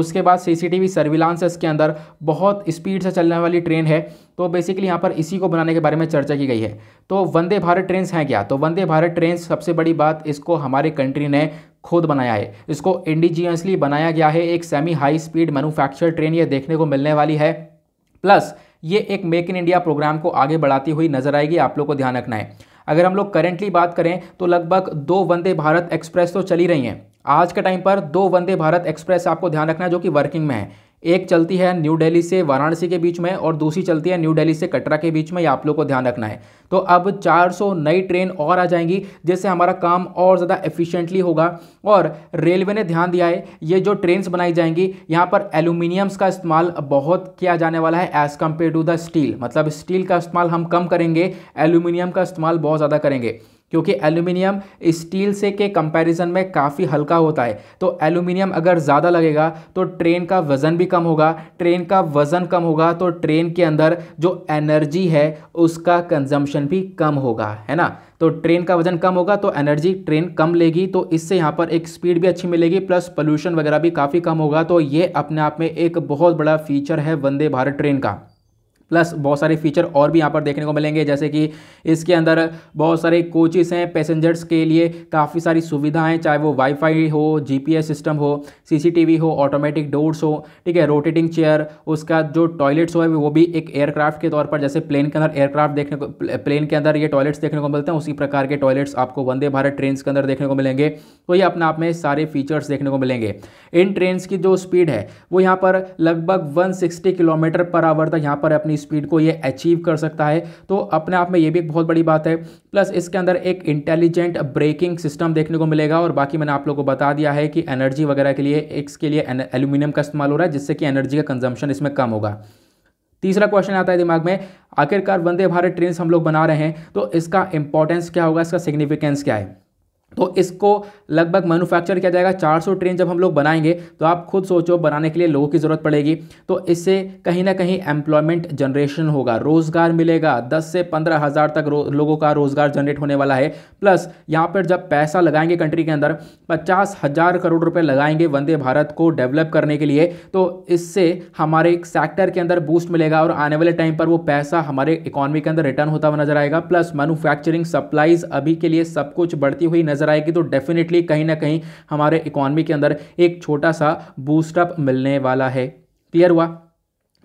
Speaker 1: उसके बाद सीसीटीवी सर्विलांस है इसके अंदर बहुत स्पीड से चलने वाली ट्रेन है तो बेसिकली यहाँ पर इसी को बनाने के बारे में चर्चा की गई है तो वंदे भारत ट्रेन हैं क्या तो वंदे भारत ट्रेन सबसे बड़ी बात इसको हमारे कंट्री ने खुद बनाया है इसको इंडिजीनियसली बनाया गया है एक semi high speed manufacture train ये देखने को मिलने वाली है प्लस ये एक मेक इन इंडिया प्रोग्राम को आगे बढ़ाती हुई नजर आएगी आप लोग को ध्यान रखना है अगर हम लोग करेंटली बात करें तो लगभग दो वंदे भारत एक्सप्रेस तो चली रही हैं आज के टाइम पर दो वंदे भारत एक्सप्रेस आपको ध्यान रखना है जो कि वर्किंग में है एक चलती है न्यू दिल्ली से वाराणसी के बीच में और दूसरी चलती है न्यू दिल्ली से कटरा के बीच में ये आप लोगों को ध्यान रखना है तो अब 400 नई ट्रेन और आ जाएंगी जिससे हमारा काम और ज़्यादा एफिशिएंटली होगा और रेलवे ने ध्यान दिया है ये जो ट्रेन्स बनाई जाएंगी यहाँ पर एल्यूमिनियम्स का इस्तेमाल बहुत किया जाने वाला है as compare to the steel मतलब स्टील का इस्तेमाल हम कम करेंगे एल्यूमिनियम का इस्तेमाल बहुत ज़्यादा करेंगे क्योंकि एल्यूमिनियम स्टील से के कंपैरिजन में काफ़ी हल्का होता है तो एल्यूमिनियम अगर ज़्यादा लगेगा तो ट्रेन का वज़न भी कम होगा ट्रेन का वज़न कम होगा तो ट्रेन के अंदर जो एनर्जी है उसका कंजम्पशन भी कम होगा है ना तो ट्रेन का वजन कम होगा तो एनर्जी ट्रेन कम लेगी तो इससे यहाँ पर एक स्पीड भी अच्छी मिलेगी प्लस पोल्यूशन वगैरह भी काफ़ी कम होगा तो ये अपने आप में एक बहुत बड़ा फीचर है वंदे भारत ट्रेन का प्लस बहुत सारे फीचर और भी यहाँ पर देखने को मिलेंगे जैसे कि इसके अंदर बहुत सारे कोचेस हैं पैसेंजर्स के लिए काफ़ी सारी सुविधाएं चाहे वो वाईफाई हो जीपीएस सिस्टम हो सीसीटीवी हो ऑटोमेटिक डोर्स हो ठीक है रोटेटिंग चेयर उसका जो टॉयलेट्स हो वो भी एक एयरक्राफ्ट के तौर पर जैसे प्लेन के अंदर एयरक्राफ्ट देखने को प्लेन के अंदर ये टॉयलेट्स देखने को मिलते हैं उसी प्रकार के टॉयलेट्स आपको वंदे भारत ट्रेन के अंदर देखने को मिलेंगे तो ये अपने आप में सारे फीचर्स देखने को मिलेंगे इन ट्रेन की जो स्पीड है वो यहाँ पर लगभग वन किलोमीटर पर आवर तक यहाँ पर अपनी वाली स्पीड को ये अचीव कर सकता है तो अपने आप में ये भी एक बहुत बड़ी बात है प्लस इसके अंदर एक इंटेलिजेंट ब्रेकिंग सिस्टम देखने को मिलेगा और बाकी मैंने आप लोगों को बता दिया है कि एनर्जी वगैरह के लिए इसके लिए एल्यूमिनियम का इस्तेमाल हो रहा है जिससे कि एनर्जी का कंजम्पशन इसमें कम होगा तीसरा क्वेश्चन आता है दिमाग में आखिरकार वंदे भारत ट्रेन हम लोग बना रहे हैं तो इसका इंपॉर्टेंस क्या होगा इसका सिग्निफिकेंस क्या है तो इसको लगभग मैन्युफैक्चर किया जाएगा 400 ट्रेन जब हम लोग बनाएंगे तो आप खुद सोचो बनाने के लिए लोगों की ज़रूरत पड़ेगी तो इससे कहीं ना कहीं एम्प्लॉयमेंट जनरेशन होगा रोज़गार मिलेगा 10 से पंद्रह हज़ार तक लोगों का रोज़गार जनरेट होने वाला है प्लस यहाँ पर जब पैसा लगाएंगे कंट्री के अंदर पचास हज़ार करोड़ रुपये लगाएंगे वंदे भारत को डेवलप करने के लिए तो इससे हमारे एक सेक्टर के अंदर बूस्ट मिलेगा और आने वाले टाइम पर वो पैसा हमारे इकॉनमी के अंदर रिटर्न होता हुआ नजर आएगा प्लस मैनुफैक्चरिंग सप्लाईज अभी के लिए सब कुछ बढ़ती हुई नज़र आएगी तो डेफिनेटली कहीं ना कहीं हमारे इकॉनमी के अंदर एक छोटा सा बूस्टअप मिलने वाला है क्लियर हुआ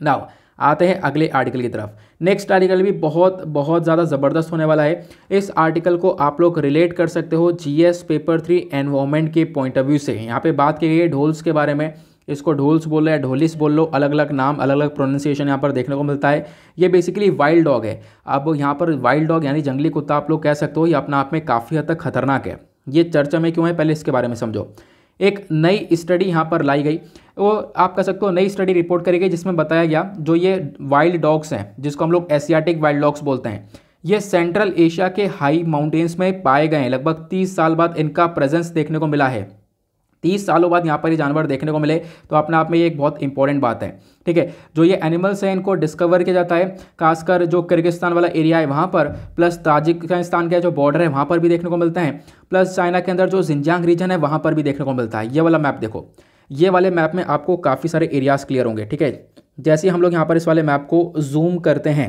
Speaker 1: नाउ आते हैं अगले आर्टिकल की तरफ नेक्स्ट आर्टिकल भी बहुत बहुत ज़्यादा ज़बरदस्त होने वाला है इस आर्टिकल को आप लोग रिलेट कर सकते हो जीएस पेपर थ्री एनवायरमेंट के पॉइंट ऑफ व्यू से यहाँ पे बात की गई है ढोल्स के बारे में इसको ढोल्स बोल लो या ढोलिस बोल लो अलग अलग नाम अलग अलग प्रोनाउंसिएशन यहाँ पर देखने को मिलता है ये बेसिकली वाइल्ड डॉग है अब यहाँ पर वाइल्ड डॉग यानी जंगली कुत्ता आप लोग कह सकते हो ये अपने आप में काफ़ी हद तक खतरनाक है ये चर्चा में क्यों है पहले इसके बारे में समझो एक नई स्टडी यहाँ पर लाई गई वो आप कह सकते हो नई स्टडी रिपोर्ट करी गई जिसमें बताया गया जो ये वाइल्ड डॉग्स हैं जिसको हम लोग एशियाटिक वाइल्ड डॉग्स बोलते हैं ये सेंट्रल एशिया के हाई माउंटेन्स में पाए गए हैं लगभग 30 साल बाद इनका प्रेजेंस देखने को मिला है तीस सालों बाद यहाँ पर ये जानवर देखने को मिले तो अपने आप में ये एक बहुत इंपॉर्टेंट बात है ठीक है जो ये एनिमल्स हैं इनको डिस्कवर किया जाता है खासकर जो किर्गिस्तान वाला एरिया है वहाँ पर प्लस ताजिकिस्तान का जो बॉर्डर है वहाँ पर भी देखने को मिलता है प्लस चाइना के अंदर जो जिंजांग रीजन है वहाँ पर भी देखने को मिलता है ये वाला मैप देखो ये वाले मैप में आपको काफ़ी सारे एरियाज़ क्लियर होंगे ठीक है जैसे हम लोग यहाँ पर इस वाले मैप को जूम करते हैं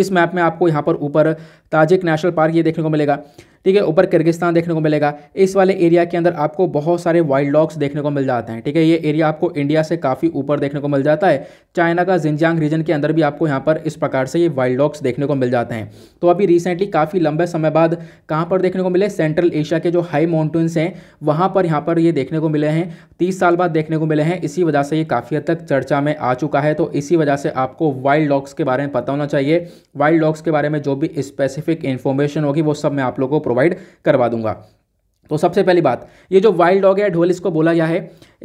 Speaker 1: इस मैप में आपको यहाँ पर ऊपर ताजिक नेशनल पार्क ये देखने को मिलेगा ठीक है ऊपर किर्गिस्तान देखने को मिलेगा इस वाले एरिया के अंदर आपको बहुत सारे वाइल्ड डॉग्स देखने को मिल जाते हैं ठीक है ये एरिया आपको इंडिया से काफ़ी ऊपर देखने को मिल जाता है चाइना का जिंजांग रीजन के अंदर भी आपको यहाँ पर इस प्रकार से ये वाइल्ड डॉग्स देखने को मिल जाते हैं तो अभी रिसेंटली काफ़ी लंबे समय बाद कहाँ पर देखने को मिले सेंट्रल एशिया के जो हाई माउंटेन्स हैं वहाँ पर यहाँ पर ये देखने को मिले हैं तीस साल बाद देखने को मिले हैं इसी वजह से ये काफ़ी हद तक चर्चा में आ चुका है तो इसी वजह से आपको वाइल्ड डॉग्स के बारे में पता होना चाहिए वाइल्ड डॉग्स के बारे में जो भी स्पेसिफिक इन्फॉर्मेशन होगी वो सब मैं आप लोगों को प्रोवाइड करवा दूंगा तो सबसे पहली बात ये जो वाइल्ड डॉग है ढोल इसको बोला गया है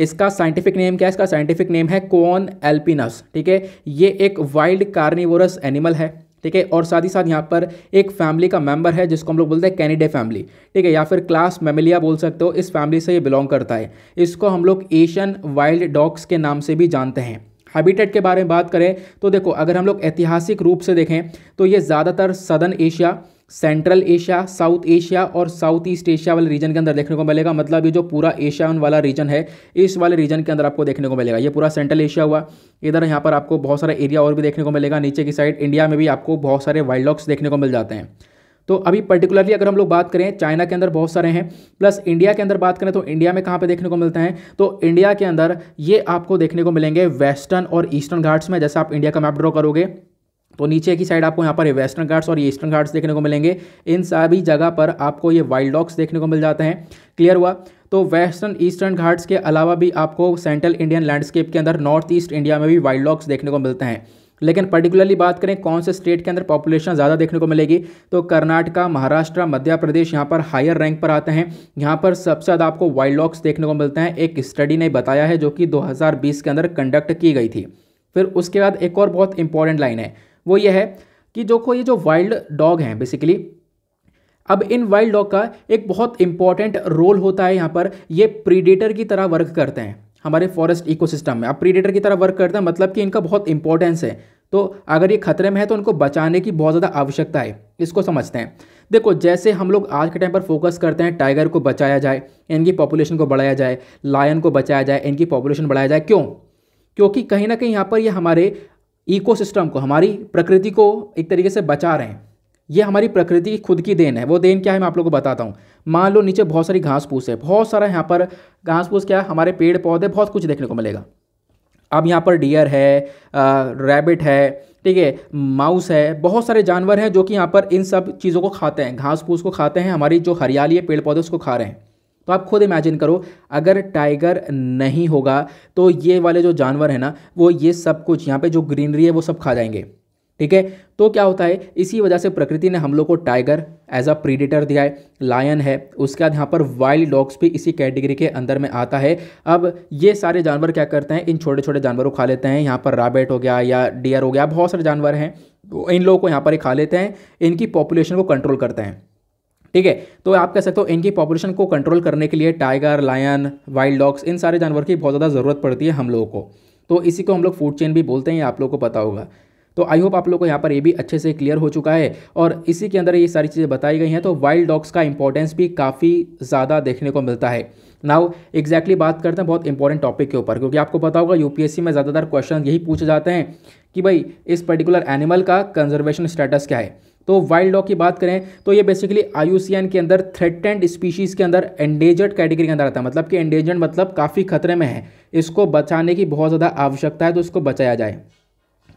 Speaker 1: इसका साइंटिफिक नेम क्या है इसका साइंटिफिक नेम है कोन एल्पिनस ठीक है ये एक वाइल्ड कार्निवोरस एनिमल है ठीक है और साथ ही साथ यहाँ पर एक फैमिली का मेंबर है जिसको हम लोग बोलते हैं कैनिडे फैमिली ठीक है या फिर क्लास मेमिलिया बोल सकते हो इस फैमिली से ये बिलोंग करता है इसको हम लोग एशियन वाइल्ड डॉग्स के नाम से भी जानते हैं हैबिटेट के बारे में बात करें तो देखो अगर हम लोग ऐतिहासिक रूप से देखें तो ये ज़्यादातर southern Asia central Asia south Asia और साउथ ईस्ट एशिया वाले रीजन के अंदर देखने को मिलेगा मतलब ये जो पूरा एशियान वाला रीजन है इस वाले रीजन के अंदर आपको देखने को मिलेगा ये पूरा सेंट्रल एशिया हुआ इधर यहाँ पर आपको बहुत सारा एरिया और भी देखने को मिलेगा नीचे की साइड इंडिया में भी आपको बहुत सारे वाइल्ड डॉग्स देखने को मिल जाते हैं तो अभी पर्टिकुलरली अगर हम लोग बात करें चाइना के अंदर बहुत सारे हैं प्लस इंडिया के अंदर बात करें तो इंडिया में कहाँ पे देखने को मिलते हैं तो इंडिया के अंदर ये आपको देखने को मिलेंगे वेस्टर्न और ईस्टर्न घाट्स में जैसे आप इंडिया का मैप ड्रॉ करोगे तो नीचे की साइड आपको यहाँ पर वेस्टर्न घाट्स और ईस्टर्न घाट्स देखने को मिलेंगे इन सभी जगह पर आपको ये वाइल्ड डॉग्स देखने को मिल जाते हैं क्लियर हुआ तो वेस्टर्न ईस्टर्न घाट्स के अलावा भी आपको सेंट्रल इंडियन लैंडस्केप के अंदर नॉर्थ ईस्ट इंडिया में भी वाइल्ड डॉग्स देखने को मिलते हैं लेकिन पर्टिकुलरली बात करें कौन से स्टेट के अंदर पॉपुलेशन ज़्यादा देखने को मिलेगी तो कर्नाटका महाराष्ट्र मध्य प्रदेश यहाँ पर हायर रैंक पर आते हैं यहाँ पर सबसे ज़्यादा आपको वाइल्ड डॉग्स देखने को मिलते हैं एक स्टडी ने बताया है जो कि 2020 के अंदर कंडक्ट की गई थी फिर उसके बाद एक और बहुत इंपॉर्टेंट लाइन है वो ये है कि जो को ये जो वाइल्ड डॉग हैं बेसिकली अब इन वाइल्ड डॉग का एक बहुत इंपॉर्टेंट रोल होता है यहाँ पर ये प्रीडेटर की तरह वर्क करते हैं हमारे फॉरेस्ट इकोसिस्टम में अब प्रीडेटर की तरह वर्क करते हैं मतलब कि इनका बहुत इंपॉर्टेंस है तो अगर ये खतरे में है तो उनको बचाने की बहुत ज़्यादा आवश्यकता है इसको समझते हैं देखो जैसे हम लोग आज के टाइम पर फोकस करते हैं टाइगर को बचाया जाए इनकी पॉपुलेशन को बढ़ाया जाए लायन को बचाया जाए इनकी पॉपुलेशन बढ़ाया जाए क्यों क्योंकि कहीं ना कहीं यहाँ पर ये हमारे इकोसिस्टम को हमारी प्रकृति को एक तरीके से बचा रहे हैं ये हमारी प्रकृति की खुद की देन है वो देन क्या है मैं आप लोगों को बताता हूँ मान लो नीचे बहुत सारी घास फूस है बहुत सारा यहाँ पर घास फूस क्या है हमारे पेड़ पौधे बहुत कुछ देखने को मिलेगा अब यहाँ पर डियर है रैबिट है ठीक है माउस है बहुत सारे जानवर हैं जो कि यहाँ पर इन सब चीज़ों को खाते हैं घास फूस को खाते हैं हमारी जो हरियाली है पेड़ पौधे उसको खा रहे हैं तो आप खुद इमेजिन करो अगर टाइगर नहीं होगा तो ये वाले जो जानवर हैं ना वो ये सब कुछ यहाँ पे जो ग्रीनरी है वो सब खा जाएंगे ठीक है तो क्या होता है इसी वजह से प्रकृति ने हम लोग को टाइगर एज अ प्रीडेटर दिया है लायन है उसके बाद यहाँ पर वाइल्ड डॉग्स भी इसी कैटेगरी के अंदर में आता है अब ये सारे जानवर क्या करते हैं इन छोटे छोटे जानवरों को खा लेते हैं यहाँ पर राबेट हो गया या डियर हो गया बहुत सारे जानवर हैं तो इन लोगों को यहाँ पर ही खा लेते हैं इनकी पॉपुलेशन को कंट्रोल करते हैं ठीक है तो आप कह सकते हो इनकी पॉपुलेशन को कंट्रोल करने के लिए टाइगर लायन वाइल्ड डॉग्स इन सारे जानवर की बहुत ज़्यादा ज़रूरत पड़ती है हम लोगों को तो इसी को हम लोग फूड चेन भी बोलते हैं आप लोग को पता होगा तो आई होप आप लोग को यहाँ पर ये भी अच्छे से क्लियर हो चुका है और इसी के अंदर ये सारी चीज़ें बताई गई हैं तो वाइल्ड डॉग्स का इंपॉर्टेंस भी काफ़ी ज़्यादा देखने को मिलता है नाउ एग्जैक्टली exactly बात करते हैं बहुत इंपॉर्टेंट टॉपिक के ऊपर क्योंकि आपको पता होगा यूपीएससी में ज़्यादातर क्वेश्चन यही पूछे जाते हैं कि भाई इस पर्टिकुलर एनिमल का कंजर्वेशन स्टेटस क्या है तो वाइल्ड डॉग की बात करें तो ये बेसिकली आयुसियन के अंदर थ्रेटेंड स्पीशीज़ के अंदर एंडेजर्ड कैटेगरी के अंदर आता है मतलब कि एंडेजर्ड मतलब काफ़ी खतरे में है इसको बचाने की बहुत ज़्यादा आवश्यकता है तो इसको बचाया जाए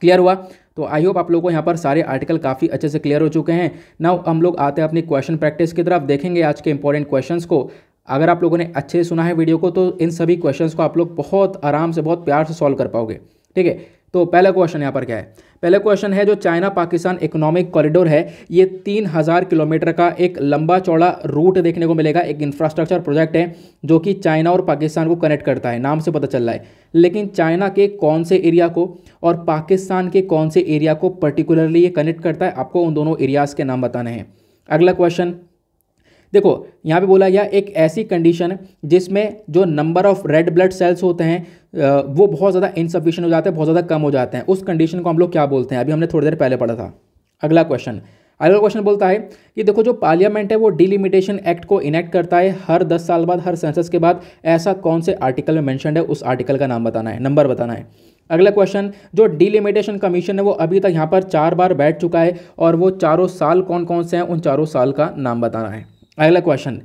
Speaker 1: क्लियर हुआ तो आई होप आप लोगों को यहाँ पर सारे आर्टिकल काफ़ी अच्छे से क्लियर हो चुके हैं नाउ हम लोग आते हैं अपनी क्वेश्चन प्रैक्टिस की तरफ देखेंगे आज के इंपॉर्टेंट क्वेश्चन को अगर आप लोगों ने अच्छे से सुना है वीडियो को तो इन सभी क्वेश्चन को आप लोग बहुत आराम से बहुत प्यार से सॉल्व कर पाओगे ठीक है तो पहला क्वेश्चन यहाँ पर क्या है पहला क्वेश्चन है जो चाइना पाकिस्तान इकोनॉमिक कॉरिडोर है ये तीन हज़ार किलोमीटर का एक लंबा चौड़ा रूट देखने को मिलेगा एक इंफ्रास्ट्रक्चर प्रोजेक्ट है जो कि चाइना और पाकिस्तान को कनेक्ट करता है नाम से पता चल रहा है लेकिन चाइना के कौन से एरिया को और पाकिस्तान के कौन से एरिया को पर्टिकुलरली ये कनेक्ट करता है आपको उन दोनों एरियाज़ के नाम बताने हैं अगला क्वेश्चन देखो यहाँ पे बोला गया एक ऐसी कंडीशन जिसमें जो number of red blood cells होते हैं वो बहुत ज़्यादा इनसफिशेंट हो जाते हैं बहुत ज़्यादा कम हो जाते हैं उस कंडीशन को हम लोग क्या बोलते हैं अभी हमने थोड़ी देर पहले पढ़ा था अगला क्वेश्चन अगला क्वेश्चन बोलता है कि देखो जो पार्लियामेंट है वो डिलिमिटेशन एक्ट को इनेक्ट करता है हर दस साल बाद हर सेंसस के बाद ऐसा कौन से आर्टिकल में मैंशनड है उस आर्टिकल का नाम बताना है नंबर बताना है अगला क्वेश्चन जो डिलिमिटेशन कमीशन है वो अभी तक यहाँ पर चार बार बैठ चुका है और वो चारों साल कौन कौन से हैं उन चारों साल का नाम बताना है अगला क्वेश्चन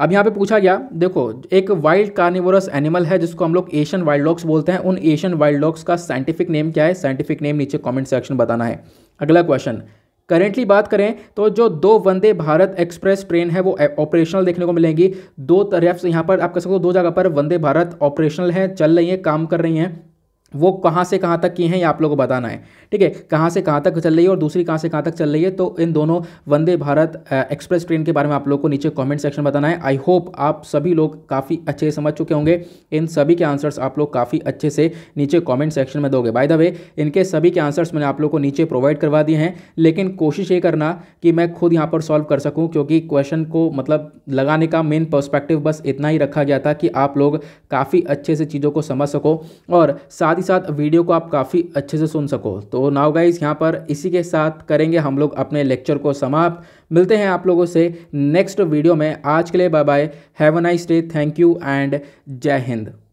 Speaker 1: अब यहाँ पे पूछा गया देखो एक वाइल्ड कार्निवोरस एनिमल है जिसको हम लोग एशियन वाइल्ड डॉग्स बोलते हैं उन एशियन वाइल्ड डॉग्स का साइंटिफिक नेम क्या है साइंटिफिक नेम नीचे कमेंट सेक्शन बताना है अगला क्वेश्चन करेंटली बात करें तो जो दो वंदे भारत एक्सप्रेस ट्रेन है वो ऑपरेशनल देखने को मिलेंगी दो तरफ से यहाँ पर आप कह सकते हो दो जगह पर वंदे भारत ऑपरेशनल है चल रही है काम कर रही हैं वो कहाँ से कहाँ तक की हैं ये आप लोगों को बताना है ठीक है कहाँ से कहाँ तक चल रही है और दूसरी कहाँ से कहाँ तक चल रही है तो इन दोनों वंदे भारत एक्सप्रेस ट्रेन के बारे में आप लोगों को नीचे कमेंट सेक्शन बताना है आई होप आप सभी लोग काफ़ी अच्छे से समझ चुके होंगे इन सभी के आंसर्स आप लोग काफ़ी अच्छे से नीचे कॉमेंट सेक्शन में दोगे बाय द वे इनके सभी के आंसर्स मैंने आप लोग को नीचे प्रोवाइड करवा दिए हैं लेकिन कोशिश ये करना कि मैं खुद यहाँ पर सॉल्व कर सकूँ क्योंकि क्वेश्चन को मतलब लगाने का मेन पर्स्पेक्टिव बस इतना ही रखा गया था कि आप लोग काफ़ी अच्छे से चीज़ों को समझ सको और साथ ही साथ वीडियो को आप काफ़ी अच्छे से सुन सको तो नाउ गाइज यहाँ पर इसी के साथ करेंगे हम लोग अपने लेक्चर को समाप्त मिलते हैं आप लोगों से नेक्स्ट वीडियो में आज के लिए bye bye have a nice day thank you and जय हिंद